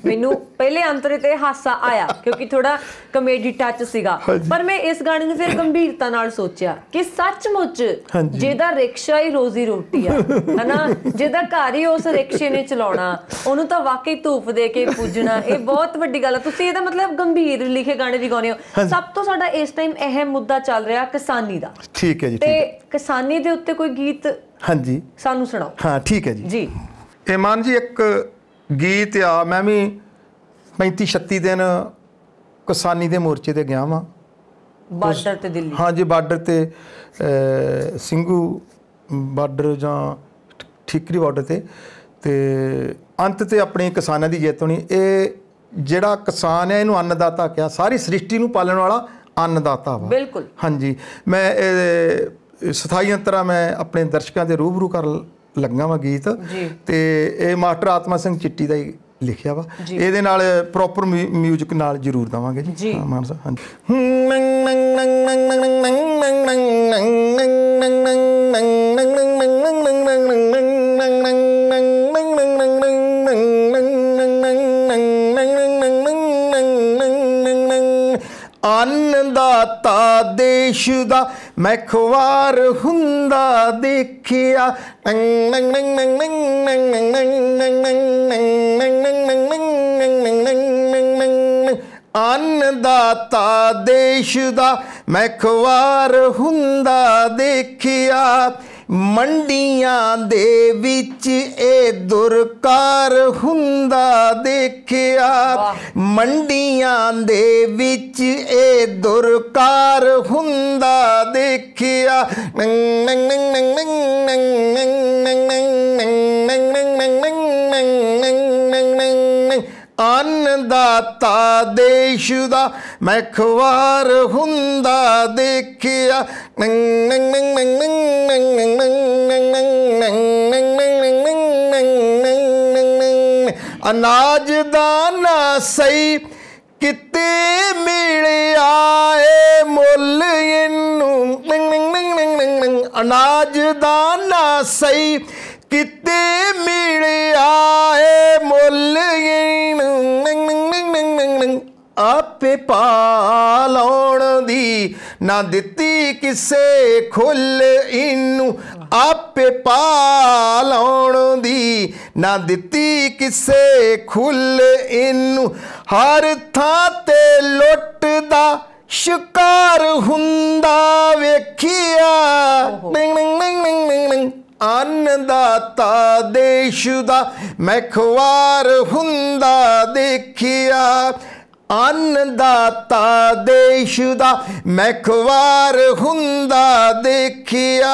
ਮੈਨੂੰ ਪਹਿਲੇ ਅੰਤਰੇ ਤੇ ਹਾਸਾ ਆਇਆ ਕਿਉਂਕਿ ਥੋੜਾ ਕਮੇਡੀ ਟੱਚ ਸੀਗਾ ਪਰ ਮੈਂ ਇਸ ਗਾਣੇ ਨੂੰ ਫਿਰ ਗੰਭੀਰਤਾ ਨਾਲ ਸੋਚਿਆ ਕਿ ਸੱਚਮੁੱਚ ਜਿਹਦਾ ਰਿਕਸ਼ਾ ਹੀ ਰੋਜ਼ੀ ਰੋਟੀ ਆ ਹਨਾ ਜਿਹਦਾ ਘਰ ਹੀ ਉਸ ਰਿਕਸ਼ੇ ਨੇ ਚਲਾਉਣਾ ਉਹਨੂੰ ਤਾਂ ਵਾਕਈ ਧੂਫ ਦੇ ਕੇ ਪੂਜਣਾ ਇਹ ਬਹੁਤ ਵੱਡੀ ਗੱਲ ਆ ਤੁਸੀਂ ਇਹਦਾ ਮਤਲਬ ਗੰਭੀਰ ਲਿਖੇ ਗਾਣੇ ਵੀ ਗਾਉਂਦੇ ਹੋ ਸਭ ਤੋਂ ਸਾਡਾ ਇਸ ਟਾਈਮ ਅਹਿਮ ਮੁੱਦਾ ਚੱਲ ਰਿਹਾ ਕਿਸਾਨੀ ਦਾ ਠੀਕ ਹੈ ਜੀ ਠੀਕ ਹੈ ਕਿਸਾਨੀ ਦੇ ਉੱਤੇ ਕੋਈ ਗੀਤ ਹਾਂਜੀ ਸਾਨੂੰ ਸੁਣਾਓ ਹਾਂ ਠੀਕ ਹੈ ਜੀ ਜੀ ਇਮਾਨ ਜੀ ਇੱਕ ਗੀਤ ਆ ਮੈਂ ਵੀ 35 36 ਦਿਨ ਕਿਸਾਨੀ ਦੇ ਮੋਰਚੇ ਤੇ ਗਿਆ ਵਾਂ ਬਾਰਡਰ ਤੇ ਦਿੱਲੀ ਹਾਂ ਜੀ ਬਾਰਡਰ ਤੇ ਸਿੰਘੂ ਬਾਰਡਰ ਜਾਂ ਠਿਕਰੀ ਬਾਰਡਰ ਤੇ ਤੇ ਅੰਤ ਤੇ ਆਪਣੇ ਕਿਸਾਨਾਂ ਦੀ ਜਿੱਤ ਹੋਣੀ ਇਹ ਜਿਹੜਾ ਕਿਸਾਨ ਹੈ ਇਹਨੂੰ ਅੰਨਦਾਤਾ ਕਿਹਾ ਸਾਰੀ ਸ੍ਰਿਸ਼ਟੀ ਨੂੰ ਪਾਲਣ ਵਾਲਾ ਅੰਨਦਾਤਾ ਵਾ ਬਿਲਕੁਲ ਹਾਂਜੀ ਮੈਂ ਸਥਾਈ ਅੰਤਰਾ ਮੈਂ ਆਪਣੇ ਦਰਸ਼ਕਾਂ ਦੇ ਰੂਬਰੂ ਕਰ ਲੱਗਾ ਵਾ ਗੀਤ ਤੇ ਇਹ ਮਾਸਟਰ ਆਤਮਾ ਸਿੰਘ ਚਿੱਟੀ ਦਾ ਹੀ ਲਿਖਿਆ ਵਾ ਇਹਦੇ ਨਾਲ ਪ੍ਰੋਪਰ 뮤직 ਨਾਲ ਜਰੂਰ ਦਵਾਂਗੇ ਜੀ ਮਾਨ ਸਾਹਿਬ ਹਾਂਜੀ ਨੰ ਨੰ ਨੰ ਨੰ ਨੰ ਨੰ ਨੰ ਨੰ ਨੰ ਨੰ ਨੰਗ ਦਾਤਾ ਦੇਸ਼ ਦਾ ਮੈਂ ਹੁੰਦਾ ਦੇਖਿਆ ਨੰਗ ਨੰਗ ਨੰਗ ਨੰਗ ਨੰਗ ਨੰਗ ਨੰਗ ਨੰਗ ਅੰਨ ਦਾਤਾ ਦੇਸ਼ ਦਾ ਮੈਂ ਹੁੰਦਾ ਦੇਖਿਆ ਮੰਡੀਆਂ ਦੇ ਵਿੱਚ ਇਹ ਦੁਰਕਾਰ ਹੁੰਦਾ ਦੇਖਿਆ ਮੰਡੀਆਂ ਦੇ ਵਿੱਚ ਇਹ ਦੁਰਕਾਰ ਹੁੰਦਾ ਦੇਖਿਆ ਨੰਗ ਨੰਗ ਨੰਗ ਨੰਗ ਨੰਗ ਨੰਗ ਅੰਨ ਦਾਤਾ ਦੇਸ਼ ਦਾ ਮੈਂ ਖਵਾਰ ਹੁੰਦਾ ਦੇਖਿਆ ਨੰਗ ਨੰਗ ਨੰਗ ਨੰਗ ਨੰਗ ਨੰਗ ਨੰਗ ਨੰਗ ਨੰਗ ਅਨਾਜ ਦਾ ਨਾ ਸਹੀ ਕਿਤੇ ਮਿਲਿਆ ਏ ਮੁੱਲ ਇਹਨੂੰ ਅਨਾਜ ਦਾ ਨਾ ਸਹੀ ਕਿਤੇ ਮਿਲਿਆ ਏ ਮੁੱਲ ਆਪੇ ਪਾ ਦੀ ਨਾ ਦਿੱਤੀ ਕਿਸੇ ਖੁੱਲ ਇਹਨੂੰ ਆਪੇ ਪਾ ਦੀ ਨਾ ਦਿੱਤੀ ਕਿਸੇ ਖੁੱਲ ਇਹਨੂੰ ਹਰ ਥਾਂ ਤੇ ਲੁੱਟਦਾ ਸ਼ਿਕਾਰ ਹੁੰਦਾ ਵੇਖਿਆ ਅੰਨ ਦਾਤਾ ਦੇਸ਼ ਦਾ ਮਖਵਾਰ ਹੁੰਦਾ ਦੇਖਿਆ ਅੰਨ ਦਾਤਾ ਦੇਸ਼ ਦਾ ਮਖਵਾਰ ਹੁੰਦਾ ਦੇਖਿਆ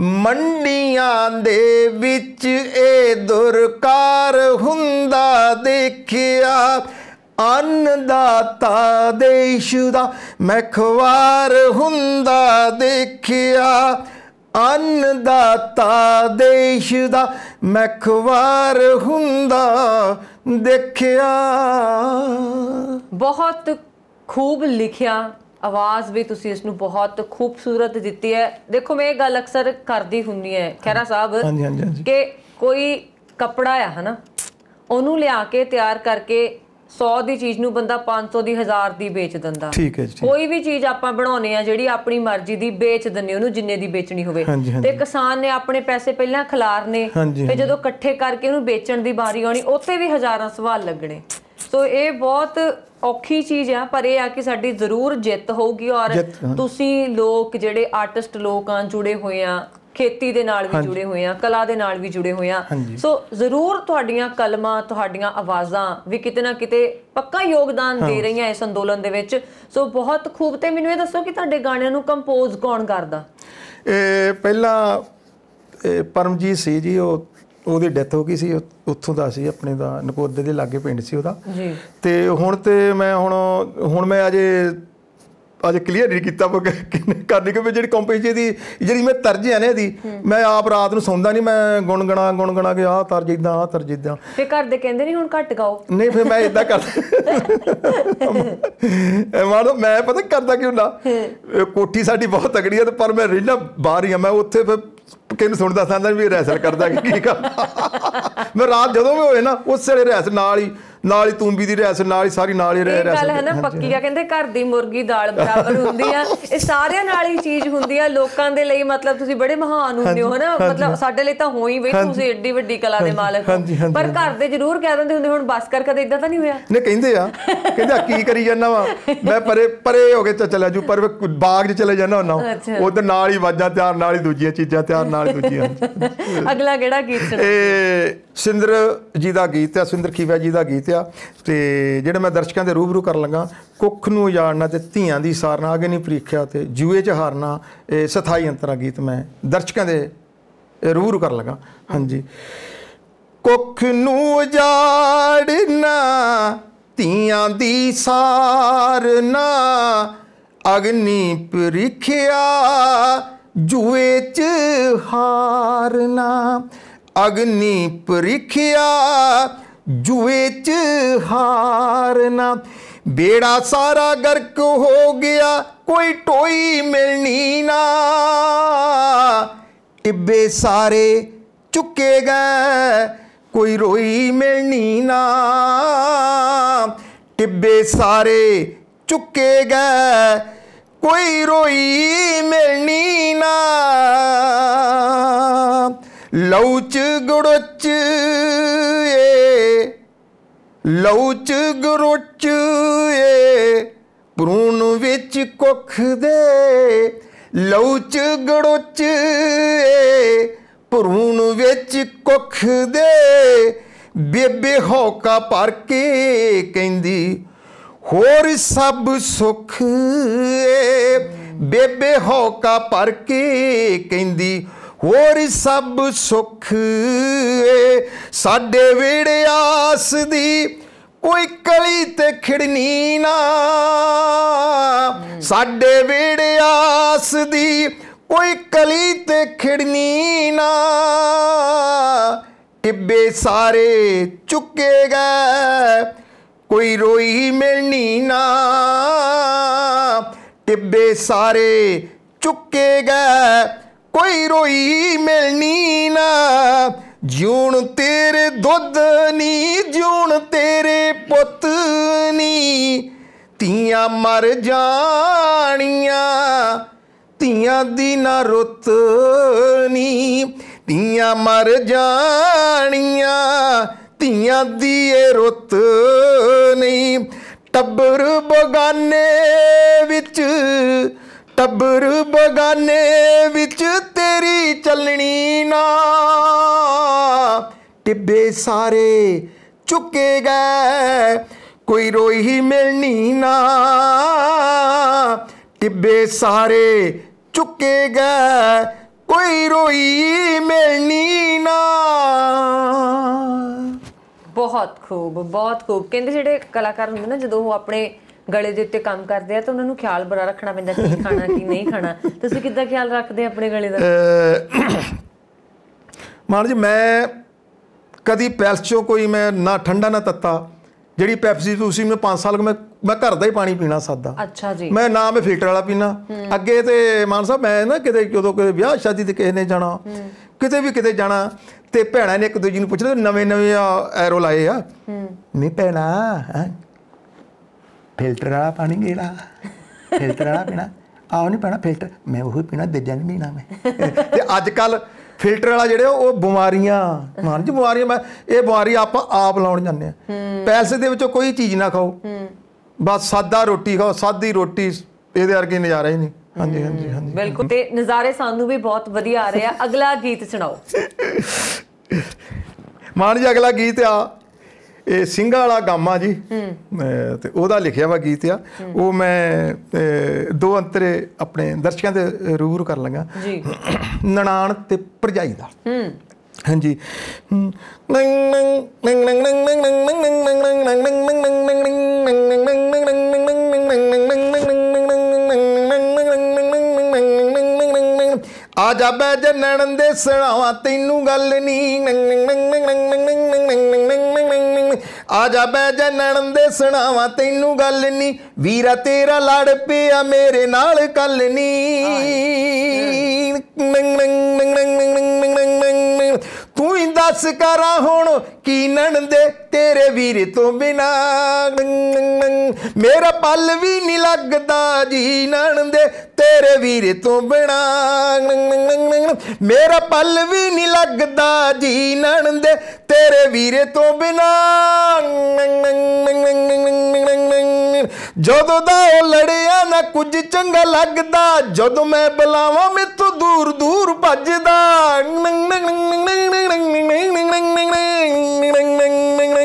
ਮੰਡੀਆਂ ਦੇ ਵਿੱਚ ਇਹ ਦੁਰਕਾਰ ਹੁੰਦਾ ਦੇਖਿਆ ਅੰਨ ਦਾਤਾ ਦੇਸ਼ ਦਾ ਮਖਵਾਰ ਹੁੰਦਾ ਦੇਖਿਆ ਅੰਨ ਦਾਤਾ ਦੇਸ਼ ਦਾ ਮਖਵਾਰ ਹੁੰਦਾ ਦੇਖਿਆ ਬਹੁਤ ਖੂਬ ਲਿਖਿਆ ਆਵਾਜ਼ ਵੀ ਤੁਸੀਂ ਇਸ ਨੂੰ ਬਹੁਤ ਖੂਬਸੂਰਤ ਦਿੱਤੀ ਹੈ ਦੇਖੋ ਮੈਂ ਇਹ ਗੱਲ ਅਕਸਰ ਕਰਦੀ ਹੁੰਨੀ ਹੈ ਖੈਰਾ ਸਾਹਿਬ ਹਾਂਜੀ ਹਾਂਜੀ ਕਿ ਕੋਈ ਕਪੜਾ ਆ ਹਨਾ ਉਹਨੂੰ ਲਿਆ ਕੇ ਤਿਆਰ ਕਰਕੇ 100 ਦੀ ਚੀਜ਼ ਨੂੰ ਬੰਦਾ 500 ਦੀ 1000 ਦੀ ਵੇਚ ਦਿੰਦਾ ਠੀਕ ਹੈ ਜੀ ਕੋਈ ਵੀ ਚੀਜ਼ ਆਪਾਂ ਬਣਾਉਨੇ ਆ ਜਿਹੜੀ ਆਪਣੀ ਮਰਜ਼ੀ ਦੀ ਵੇਚ ਦਿੰਨੇ ਉਹਨੂੰ ਜਿੰਨੇ ਦੀ ਵੇਚਣੀ ਹੋਵੇ ਤੇ ਕਿਸਾਨ ਨੇ ਆਪਣੇ ਪੈਸੇ ਪਹਿਲਾਂ ਖਿਲਾਰਨੇ ਤੇ ਜਦੋਂ ਇਕੱਠੇ ਕਰਕੇ ਉਹਨੂੰ ਵੇਚਣ ਦੀ ਵਾਰੀ ਆਉਣੀ ਉੱਥੇ ਵੀ ਹਜ਼ਾਰਾਂ ਸਵਾਲ ਲੱਗਣੇ ਸੋ ਇਹ ਬਹੁਤ ਔਖੀ ਚੀਜ਼ ਆ ਪਰ ਇਹ ਆ ਕਿ ਸਾਡੀ ਜ਼ਰੂਰ ਜਿੱਤ ਹੋਊਗੀ ਔਰ ਤੁਸੀਂ ਲੋਕ ਜਿਹੜੇ ਆਰਟਿਸਟ ਲੋਕਾਂ ਜੁੜੇ ਹੋਏ ਆ ਖੇਤੀ ਦੇ ਨਾਲ ਵੀ ਜੁੜੇ ਹੋਏ ਆ ਕਲਾ ਦੇ ਨਾਲ ਵੀ ਜੁੜੇ ਹੋਏ ਆ ਸੋ ਜ਼ਰੂਰ ਤੁਹਾਡੀਆਂ ਕਲਮਾਂ ਤੁਹਾਡੀਆਂ ਆਵਾਜ਼ਾਂ ਵੀ ਕਿਤੇ ਨਾ ਕਿਤੇ ਪੱਕਾ ਯੋਗਦਾਨ ਦੇ ਰਹੀਆਂ ਇਸ ਅੰਦੋਲਨ ਦੇ ਵਿੱਚ ਸੋ ਬਹੁਤ ਖੂਬ ਤੇ ਮੈਨੂੰ ਇਹ ਦੱਸੋ ਕਿ ਤੁਹਾਡੇ ਗਾਣਿਆਂ ਨੂੰ ਕੰਪੋਜ਼ ਕੌਣ ਕਰਦਾ ਇਹ ਪਹਿਲਾਂ ਪਰਮਜੀਤ ਸੀ ਜੀ ਉਹ ਉਹਦੀ ਡੈਥ ਹੋ ਗਈ ਸੀ ਉੱਥੋਂ ਦਾ ਸੀ ਆਪਣੇ ਦਾ ਨਕੋਦੇ ਦੇ ਲਾਗੇ ਪਿੰਡ ਸੀ ਉਹਦਾ ਜੀ ਤੇ ਹੁਣ ਤੇ ਮੈਂ ਹੁਣ ਹੁਣ ਮੈਂ ਅਜੇ ਅੱਜ ਕਲੀਅਰ ਨਹੀਂ ਕੀਤਾ ਕਰਨੀ ਕਿ ਜਿਹੜੀ ਕੰਪੋਜੀਸ਼ਨ ਦੀ ਜਿਹੜੀ ਮੈਂ ਤਰਜ ਹੈ ਨੇ ਦੀ ਮੈਂ ਆਪ ਰਾਤ ਨੂੰ ਸੌਂਦਾ ਨਹੀਂ ਮੈਂ ਗੁੰਗਣਾ ਗੁੰਗਣਾ ਕਿ ਆਹ ਤਰਜ ਇਦਾਂ ਆਹ ਤਰਜ ਇਦਾਂ ਫੇ ਘਰ ਦੇ ਕਹਿੰਦੇ ਨਹੀਂ ਹੁਣ ਘੱਟ ਗਾਓ ਨਹੀਂ ਫੇ ਮੈਂ ਇਦਾਂ ਕਰਦਾ ਮਾਰੋ ਮੈਂ ਪਤਾ ਕਰਦਾ ਕਿਉਂ ਨਾ ਕੋਠੀ ਸਾਡੀ ਬਹੁਤ ਤਗੜੀ ਹੈ ਤੇ ਪਰ ਮੈਂ ਰਹਿਣਾ ਬਾਹਰ ਹੀ ਆ ਮੈਂ ਉੱਥੇ ਫੇ ਕਿੰਨ ਸੁਣਦਾ ਸੰਦਾ ਵੀ ਰੈਸਲ ਕਰਦਾ ਕਿ ਕੀ ਕਰ ਮੈਂ ਰਾਤ ਜਦੋਂ ਵੀ ਹੋਏ ਨਾ ਉਸੇ ਵੇਲੇ ਰੈਸ ਨਾਲ ਹੀ ਨਾਲ ਹੀ ਤੂੰਬੀ ਦੀ ਰਹਿਸ ਨਾਲ ਹੀ ਸਾਰੀ ਨਾਲ ਹੀ ਰਹਿ ਰਹਿਸ ਗੱਲ ਹੈ ਨਾ ਪੱਕੀ ਆ ਕਹਿੰਦੇ ਘਰ ਦੀ ਮੁਰਗੀ ਦਾਲ ਬਰਾਬਰ ਹੁੰਦੀ ਆ ਇਹ ਸਾਰਿਆਂ ਨਾਲ ਹੀ ਚੀਜ਼ ਹੁੰਦੀ ਆ ਲੋਕਾਂ ਦੇ ਲਈ ਮਤਲਬ ਤੁਸੀਂ ਬੜੇ ਮਹਾਨ ਹੁੰਦੇ ਹੋ ਹਨਾ ਮਤਲਬ ਸਾਡੇ ਲਈ ਤਾਂ ਹੋਈ ਬਈ ਤੁਸੀਂ ਏਡੀ ਵੱਡੀ ਕਲਾ ਦੇ ਮਾਲਕ ਪਰ ਘਰ ਦੇ ਜ਼ਰੂਰ ਕਹਿ ਦਿੰਦੇ ਹੁੰਦੇ ਹੁਣ ਬਸ ਕਰ ਕਦੇ ਇਦਾਂ ਤਾਂ ਨਹੀਂ ਹੋਇਆ ਨਹੀਂ ਕਹਿੰਦੇ ਆ ਕਹਿੰਦੇ ਆ ਕੀ ਕਰੀ ਜਾਂਦਾ ਵਾ ਮੈਂ ਪਰੇ ਪਰੇ ਹੋ ਕੇ ਚੱਲਿਆ ਜੂ ਪਰ ਬਾਗ 'ਚ ਚਲੇ ਜਾਂਦਾ ਹੁੰਦਾ ਉਧਰ ਨਾਲ ਹੀ ਵਾਜਾਂ ਤਿਆਰ ਨਾਲ ਹੀ ਦੂਜੀਆਂ ਚੀਜ਼ਾਂ ਤਿਆਰ ਨਾਲ ਹੀ ਦੂਜੀਆਂ ਅਗਲਾ ਕਿਹੜਾ ਗੀਤ ਸੁਣਾ ਸਿੰਦਰ ਜੀ ਦਾ ਗੀਤ ਆ ਸਿੰਦਰ ਖੀਵਾ ਜੀ ਦਾ ਗੀਤ ਆ ਤੇ ਜਿਹੜੇ ਮੈਂ ਦਰਸ਼ਕਾਂ ਦੇ ਰੂਬਰੂ ਕਰ ਲੰਗਾ ਕੁੱਖ ਨੂੰ ਉਜਾੜਨਾ ਤੇ ਧੀਆਂ ਦੀ ਸਾਰਨਾ ਅਗੇ ਨਹੀਂ ਪ੍ਰੀਖਿਆ ਤੇ ਜੂਏ 'ਚ ਹਾਰਨਾ ਇਹ ਸਥਾਈ ਅੰਤਰਾ ਗੀਤ ਮੈਂ ਦਰਸ਼ਕਾਂ ਦੇ ਰੂਬਰੂ ਕਰ ਲੰਗਾ ਹਾਂਜੀ ਕੁੱਖ ਨੂੰ ਉਜਾੜਨਾ ਧੀਆਂ ਦੀ ਸਾਰਨਾ ਅਗਨੀ ਪ੍ਰੀਖਿਆ ਜੂਏ ਚ ਹਾਰਨਾ ਅਗਨੀ ਪਰਖਿਆ ਜੂਏ ਚ ਹਾਰਨਾ ਬੇੜਾ ਸਾਰਾ ਗਰਕ ਹੋ ਗਿਆ ਕੋਈ ਟੋਈ ਮਿਲਣੀ ਨਾ ਟਿੱਬੇ ਸਾਰੇ ਚੁੱਕੇ ਗਏ ਕੋਈ ਰੋਈ ਮਿਲਣੀ ਨਾ ਟਿੱਬੇ ਸਾਰੇ ਚੁੱਕੇ ਗਏ ਕੋਈ ਰੋਈ ਮਿਲਣੀ ਨਾ ਲਉਚ ਗੁੜਚ ਏ ਲਉਚ ਗੁੜਚ ਏ ਪ੍ਰੂਨ ਵਿੱਚ ਕੁਖ ਦੇ ਲਉਚ ਗੁੜਚ ਏ ਪ੍ਰੂਨ ਵਿੱਚ ਕੁਖ ਦੇ ਬੇਬੇ ਹੋ ਕਾ ਪਰ ਕੇ ਕਹਿੰਦੀ ਹੋਰ ਸਭ ਸੁਖ ਏ ਬੇਬੇ ਹੋ ਕਾ ਪਰ ਕੇ ਕਹਿੰਦੀ ਹੋਰ ਸਭ ਸੁਖ ਏ ਸਾਡੇ ਵਿੜੇ ਆਸ ਦੀ ਕੋਈ ਕਲੀ ਤੇ ਖਿੜਨੀ ਨਾ ਸਾਡੇ ਵਿੜੇ ਆਸ ਦੀ ਕੋਈ ਕਲੀ ਤੇ ਖਿੜਨੀ ਨਾ ਟਿੱਬੇ ਸਾਰੇ ਚੁੱਕੇਗਾ ਕੋਈ ਰੋਈ ਮਿਲਣੀ ਨਾ ਟਿੱਬੇ ਸਾਰੇ ਚੁੱਕੇਗਾ ਕੋਈ ਰੋਈ ਮਿਲਣੀ ਨਾ ਜੂਣ ਤੇਰੇ ਦੁੱਧ ਨੀ ਜੂਣ ਤੇਰੇ ਪੁੱਤ ਨੀ ਤੀਆਂ ਮਰ ਜਾਣੀਆਂ ਤੀਆਂ ਦੀ ਨਾ ਰੁੱਤ ਨੀ ਤੀਆਂ ਮਰ ਜਾਣੀਆਂ ਧੀਆਂ ਦੀ ਇਹ ਰੁੱਤ ਨਹੀਂ ਟੱਬਰ ਬਗਾਨੇ ਵਿੱਚ ਟੱਬਰ ਬਗਾਨੇ ਵਿੱਚ ਤੇਰੀ ਚੱਲਣੀ ਨਾ ਟਿੱਬੇ ਸਾਰੇ ਚੁੱਕੇ ਗਏ ਕੋਈ ਰੋਈ ਮਿਲਣੀ ਨਾ ਟਿੱਬੇ ਸਾਰੇ ਚੁੱਕੇ ਗਏ ਕੋਈ ਰੋਈ ਮਿਲਣੀ ਨਾ ਬਹੁਤ ਖੂਬ ਬਹੁਤ ਖੂਬ ਕਹਿੰਦੇ ਜਿਹੜੇ ਕਲਾਕਾਰ ਹੁੰਦੇ ਨੇ ਜਦੋਂ ਉਹ ਆਪਣੇ ਗਲੇ ਦੇ ਉੱਤੇ ਕੰਮ ਕਰਦੇ ਆ ਤਾਂ ਉਹਨਾਂ ਨੂੰ ਖਿਆਲ ਬੜਾ ਰੱਖਣਾ ਪੈਂਦਾ ਕੀ ਖਾਣਾ ਕੀ ਨਹੀਂ ਖਾਣਾ ਤੁਸੀਂ ਕਿੱਦਾਂ ਖਿਆਲ ਰੱਖਦੇ ਆਪਣੇ ਗਲੇ ਦਾ ਮਾਨ ਜੀ ਮੈਂ ਕਦੀ ਪੈਲਸ ਚੋਂ ਕੋਈ ਮੈਂ ਨਾ ਠੰਡਾ ਨਾ ਤੱਤਾ ਜਿਹੜੀ ਪੈਪਸੀ ਤੁਸੀਂ ਮੈਂ 5 ਸਾਲ ਮੈਂ ਮੈਂ ਘਰ ਦਾ ਹੀ ਪਾਣੀ ਪੀਣਾ ਸਾਦਾ ਅੱਛਾ ਜੀ ਮੈਂ ਨਾ ਮੈਂ ਫਿਲਟਰ ਵਾਲਾ ਪੀਣਾ ਅੱਗੇ ਤੇ ਮਾਨ ਸਾਹਿਬ ਮੈਂ ਨਾ ਕਿਤੇ ਜਦੋਂ ਕਿਤੇ ਵਿਆਹ ਸ਼ਾਦੀ ਤੇ ਕਿਸੇ ਨੇ ਜਾਣਾ ਕਿਤੇ ਵੀ ਕਿਤੇ ਜਾਣਾ ਤੇ ਭੈਣਾਂ ਨੇ ਇੱਕ ਦੂਜੀ ਨੂੰ ਪੁੱਛਦੇ ਨਵੇਂ ਨਵੇਂ ਐਰੋ ਲਾਏ ਆ ਨਹੀਂ ਭੈਣਾ ਫਿਲਟਰ ਵਾਲਾ ਪਾਣੀ ਗੇੜਾ ਫਿਲਟਰ ਵਾਲਾ ਪੀਣਾ ਆਉ ਨਹੀਂ ਪੈਣਾ ਫਿਲਟਰ ਮੈਂ ਉਹ ਪੀਣਾ ਦੂਜਾ ਨਹੀਂ ਪੀਣਾ ਮੈਂ ਤੇ ਅੱਜ ਕੱਲ ਫਿਲਟਰ ਵਾਲਾ ਜਿਹੜੇ ਉਹ ਬਿਮਾਰੀਆਂ ਮਾਨ ਜੀ ਬਿਮਾਰੀਆਂ ਮੈਂ ਇਹ ਬਿਮਾਰੀ ਆਪਾਂ ਆਪ ਲਾਉਣ ਜਾਂਦੇ ਆ ਪੈਸੇ ਦੇ ਵਿੱਚੋਂ ਕੋਈ ਚੀਜ਼ ਨਾ ਖਾਓ ਬਸ ਸਾਦਾ ਰੋਟੀ ਖਾਓ ਸਾਦੀ ਰੋਟੀ ਇਹਦੇ ਵਰਗੇ ਨਜ਼ਾਰੇ ਹੀ ਨਹੀਂ ਹਾਂਜੀ ਹਾਂਜੀ ਹਾਂਜੀ ਬਿਲਕੁਲ ਤੇ ਨਜ਼ਾਰੇ ਸਾਨੂੰ ਵੀ ਬਹੁਤ ਵਧੀਆ ਆ ਰਹੇ ਆ ਅਗਲਾ ਗੀਤ ਸੁਣਾਓ ਮਾਨ ਜੀ ਅਗਲਾ ਗੀਤ ਆ ਇਹ ਸਿੰਘਾਂ ਵਾਲਾ ਗਾਮਾ ਜੀ ਤੇ ਉਹਦਾ ਲਿਖਿਆ ਵਾ ਗੀਤ ਆ ਉਹ ਮੈਂ ਦੋ ਅੰਤਰੇ ਆਪਣੇ ਦਰਸ਼ਕਾਂ ਦੇ ਰੂਰ ਕਰ ਲਾਂਗਾ ਨਣਾਣ ਤੇ ਪਰਜਾਈ ਦਾ ਹਾਂਜੀ ਨੰਗ ਨੰਗ ਨੰਗ ਨੰਗ ਨੰਗ ਨੰਗ ਨੰਗ ਨੰਗ ਨੰਗ ਨੰਗ ਨੰਗ ਨੰਗ ਨੰਗ ਨੰਗ ਆ ਜਾ ਬੈ ਜਨਣ ਦੇ ਸੁਣਾਵਾ ਤੈਨੂੰ ਗੱਲ ਨਹੀਂ ਆ ਜਾ ਬੈ ਜਨਣ ਦੇ ਸੁਣਾਵਾ ਤੈਨੂੰ ਗੱਲ ਨਹੀਂ ਵੀਰਾ ਤੇਰਾ ਲੜ ਪਿਆ ਮੇਰੇ ਨਾਲ ਕੱਲ ਨਹੀਂ ਤੂੰ ਹੀ ਦੱਸ ਕਰਾਂ ਹੁਣ ਕੀ ਨਣ ਦੇ ਤੇਰੇ ਵੀਰ ਤੋਂ ਬਿਨਾ ਮੇਰਾ ਪਲ ਵੀ ਨਹੀਂ ਲੱਗਦਾ ਜੀ ਨਣ ਦੇ ਤੇਰੇ ਵੀਰ ਤੋਂ ਬਿਨਾ ਮੇਰਾ ਪਲ ਵੀ ਨਹੀਂ ਲੱਗਦਾ ਜੀ ਨਣ ਦੇ ਤੇਰੇ ਵੀਰ ਤੋਂ ਬਿਨਾ ਜਦੋਂ ਦਾ ਉਹ ਲੜਿਆ ਨਾ ਕੁਝ ਚੰਗਾ ਲੱਗਦਾ ਜਦੋਂ ਮੈਂ ਬੁਲਾਵਾਂ ਮੈਥੋਂ ਦੂਰ ਦੂਰ ਭੱਜਦਾ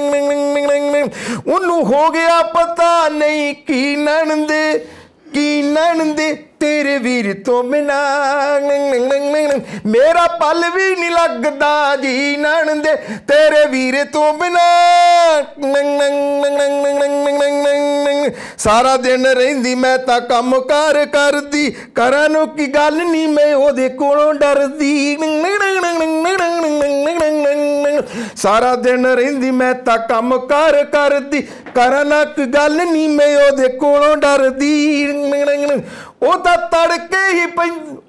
ਉਹਨੂੰ ਹੋ ਗਿਆ ਪਤਾ ਨਹੀਂ ਕੀ ਨਣ ਦੇ ਕੀ ਨਣ ਦੇ ਤੇਰੇ ਵੀਰ ਤੋਂ ਬਿਨਾ ਮੇਰਾ ਪਲ ਵੀ ਨਹੀਂ ਲੱਗਦਾ ਜੀ ਨਣ ਦੇ ਤੇਰੇ ਵੀਰ ਤੋਂ ਬਿਨਾ ਸਾਰਾ ਦਿਨ ਰਹਿੰਦੀ ਮੈਂ ਤਾਂ ਕੰਮ ਕਾਰ ਕਰਦੀ ਕਰਾਂ ਨੂੰ ਕੀ ਗੱਲ ਨਹੀਂ ਮੈਂ ਉਹਦੇ ਕੋਲੋਂ ਡਰਦੀ ਸਾਰਾ ਦਿਨ ਰਹਿੰਦੀ ਮੈਂ ਤਾਂ ਕੰਮ ਕਰ ਕਰਦੀ ਕਰਨਕ ਗੱਲ ਨਹੀਂ ਮੈਂ ਉਹਦੇ ਕੋਲੋਂ ਡਰਦੀ ਉਹ ਤਾਂ ਤੜਕੇ ਹੀ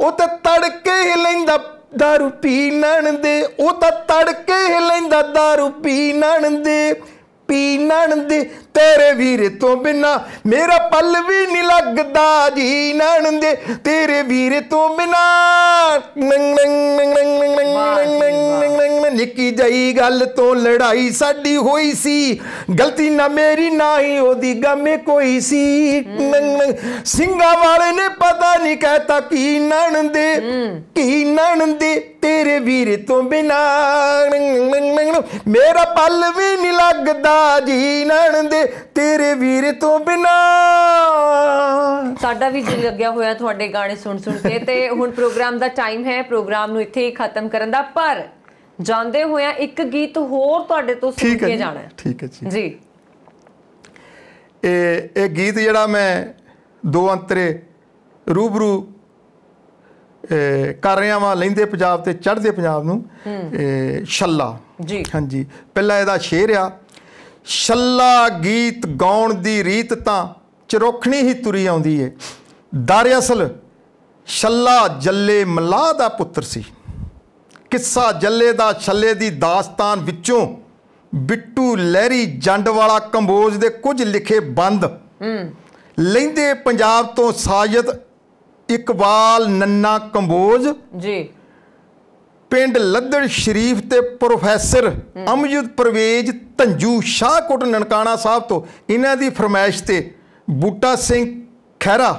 ਉਹ ਤਾਂ ਤੜਕੇ ਹੀ ਲੈਂਦਾ दारू ਪੀਣਣ ਦੇ ਉਹ ਤਾਂ ਤੜਕੇ ਹੀ ਲੈਂਦਾ दारू ਪੀਣਣ ਦੇ ਪੀਣਣ ਦੇ ਤੇਰੇ ਵੀਰ ਤੋਂ ਬਿਨਾ ਮੇਰਾ ਪਲ ਵੀ ਨਹੀਂ ਲੱਗਦਾ ਜੀ ਨਣ ਦੇ ਤੇਰੇ ਵੀਰ ਤੋਂ ਬਿਨਾ ਨੰਗ ਨੰਗ ਨੰਗ ਨੰਗ ਨੰਗ ਨੰਗ ਨੰਗ ਨੰਗ ਨਿੱਕੀ ਜਈ ਗੱਲ ਤੋਂ ਲੜਾਈ ਸਾਡੀ ਹੋਈ ਸੀ ਗਲਤੀ ਨਾ ਮੇਰੀ ਨਾ ਹੀ ਉਹਦੀ ਗਮੇ ਕੋਈ ਸੀ ਨੰਗ ਨੰਗ ਸਿੰਘਾ ਵਾਲੇ ਨੇ ਪਤਾ ਨਹੀਂ ਕਹਤਾ ਕੀ ਨਣ ਦੇ ਕੀ ਨਣ ਦੇ ਤੇਰੇ ਵੀਰ ਤੋਂ ਬਿਨਾ ਮੇਰਾ ਪਲ ਵੀ ਨਹੀਂ ਲੱਗਦਾ ਜੀ ਨਣ ਦੇ ਤੇਰੇ ਵੀਰ ਤੋਂ ਬਿਨਾ ਸਾਡਾ ਵੀ ਜੀ ਲੱਗਿਆ ਹੋਇਆ ਤੁਹਾਡੇ ਗਾਣੇ ਸੁਣ ਸੁਣ ਕੇ ਤੇ ਹੁਣ ਪ੍ਰੋਗਰਾਮ ਦਾ ਟਾਈਮ ਹੈ ਪ੍ਰੋਗਰਾਮ ਨੂੰ ਇੱਥੇ ਹੀ ਖਤਮ ਕਰਨ ਦਾ ਪਰ ਜਾਂਦੇ ਹੋਇਆ ਇੱਕ ਗੀਤ ਹੋਰ ਤੁਹਾਡੇ ਤੋਂ ਸੁਣ ਕੇ ਜਾਣਾ ਹੈ ਠੀਕ ਹੈ ਜੀ ਜੀ ਇਹ ਇਹ ਗੀਤ ਜਿਹੜਾ ਮੈਂ ਦੋ ਅੰਤਰੇ ਰੂਬਰੂ ਕਰ ਰਿਆਂ ਵਾਂ ਲੈਂਦੇ ਪੰਜਾਬ ਤੇ ਚੜਦੇ ਪੰਜਾਬ ਨੂੰ ਛੱਲਾ ਜੀ ਹਾਂਜੀ ਪਹਿਲਾਂ ਇਹਦਾ ਸ਼ੇਰ ਆ ਛੱਲਾ ਗੀਤ ਗਾਉਣ ਦੀ ਰੀਤ ਤਾਂ ਚਰੋਖਣੀ ਹੀ ਤੁਰੀ ਆਉਂਦੀ ਏ ਦਰਅਸਲ ਛੱਲਾ ਜੱਲੇ ਮਲਾ ਦਾ ਪੁੱਤਰ ਸੀ ਕਿੱਸਾ ਜੱਲੇ ਦਾ ਛੱਲੇ ਦੀ ਦਾਸਤਾਨ ਵਿੱਚੋਂ ਬਿੱਟੂ ਲਹਿਰੀ ਜੰਡ ਵਾਲਾ ਕੰਬੋਜ ਦੇ ਕੁਝ ਲਿਖੇ ਬੰਦ ਲੈਂਦੇ ਪੰਜਾਬ ਤੋਂ ਸਾਜਤ ਇਕਬਾਲ ਨੰਨਾ ਕੰਬੋਜ ਜੀ ਪਿੰਡ ਲੱਦੜ ਸ਼ਰੀਫ ਤੇ ਪ੍ਰੋਫੈਸਰ ਅਮਜਦ ਪਰਵੇਜ ਧੰਜੂ ਸ਼ਾਹਕੋਟ ਨਨਕਾਣਾ ਸਾਹਿਬ ਤੋਂ ਇਹਨਾਂ ਦੀ ਫਰਮਾਇਸ਼ ਤੇ ਬੂਟਾ ਸਿੰਘ ਖੈਰਾ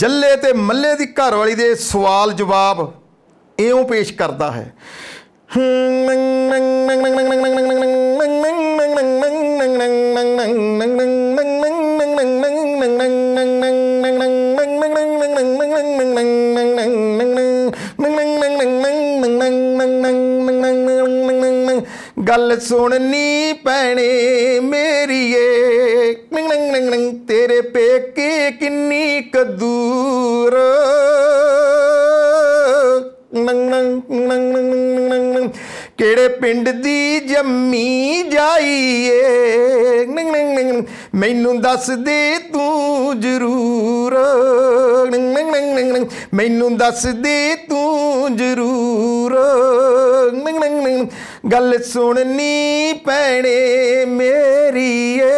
ਜੱਲੇ ਤੇ ਮੱਲੇ ਦੀ ਘਰਵਾਲੀ ਦੇ ਸਵਾਲ ਜਵਾਬ ਇਉਂ ਪੇਸ਼ ਕਰਦਾ ਹੈ ਗੱਲ ਸੁਣਨੀ ਪੈਣੀ ਮੇਰੀ ਏ ਨਿੰਗ ਨਿੰਗ ਨਿੰਗ ਤੇਰੇ ਪੇਕੇ ਕਿੰਨੀ ਕਦੂਰ ਨੰਗ ਨੰਗ ਨੰਗ ਨੰਗ ਕਿਹੜੇ ਪਿੰਡ ਦੀ ਜੰਮੀ ਜਾਈਏ ਨੰਗ ਨੰਗ ਨੰਗ ਮੈਨੂੰ ਦੱਸ ਦੇ ਤੂੰ ਜ਼ਰੂਰ ਨੰਗ ਨੰਗ ਨੰਗ ਨੰਗ ਮੈਨੂੰ ਦੱਸ ਦੇ ਤੂੰ ਜ਼ਰੂਰ ਨੰਗ ਨੰਗ ਨੰਗ ਗੱਲ ਸੁਣਨੀ ਪੈਣੇ ਮੇਰੀ ਏ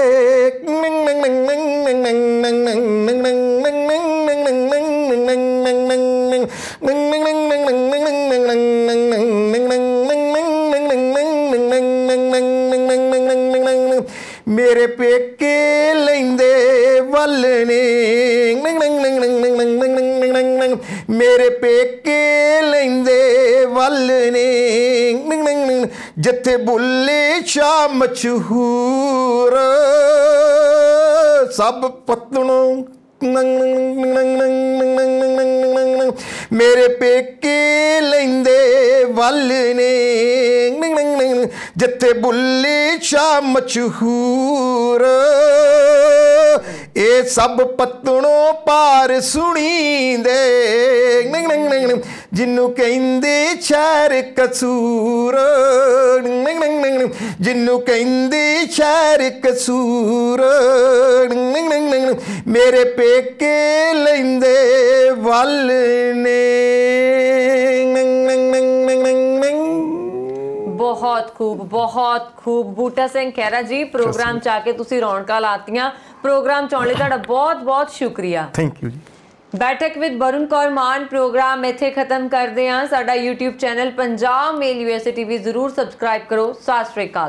ਮੇਰੇ ਪੇਕੇ ਲੈਂਦੇ ਵੱਲ ਨੇ ਮੇਰੇ ਪੇਕੇ ਲੈਂਦੇ ਵੱਲ ਨੇ ਜਿੱਥੇ ਬੁੱਲੇ ਸ਼ਾ ਮਸ਼ਹੂਰ ਸਭ ਪਤਣੋਂ ਮੇਰੇ ਪੇਕੇ ਲੈਂਦੇ ਵੱਲ ਨੇ ਜਿੱਥੇ ਬੁੱਲੇ ਸ਼ਾ ਮਸ਼ਹੂਰ ਇਹ ਸਭ ਪਤਣੋਂ ਪਾਰ ਸੁਣੀਂਦੇ ਨਿੰਗ ਨਿੰਗ ਨਿੰਗ ਜਿੰਨੂੰ ਕਹਿੰਦੇ ਛਾਰ ਕਸੂਰ ਨਿੰਗ ਨਿੰਗ ਨਿੰਗ ਜਿੰਨੂੰ ਕਹਿੰਦੇ ਛਾਰ ਕਸੂਰ ਮੇਰੇ ਪੇਕੇ ਲੈਂਦੇ ਵੱਲ ਨੇ ਬਹੁਤ ਖੂਬ ਬਹੁਤ ਖੂਬ ਬੂਟਾ ਸਿੰਘ ਖੈਰਾ ਜੀ ਪ੍ਰੋਗਰਾਮ ਚ ਆ ਕੇ ਤੁਸੀਂ ਰੌਣਕਾਂ ਲਾਤੀਆਂ ਪ੍ਰੋਗਰਾਮ ਚਾਉਣ ਲਈ ਤੁਹਾਡਾ ਬਹੁਤ ਬਹੁਤ ਸ਼ੁਕਰੀਆ thank you ji Baithak with Barun Kaur Mann program ਇੱਥੇ ਖਤਮ ਕਰਦੇ ਹਾਂ ਸਾਡਾ YouTube channel Punjab mail USA TV ਜ਼ਰੂਰ ਸਬਸਕ੍ਰਾਈਬ ਕਰੋ ਸਤਿ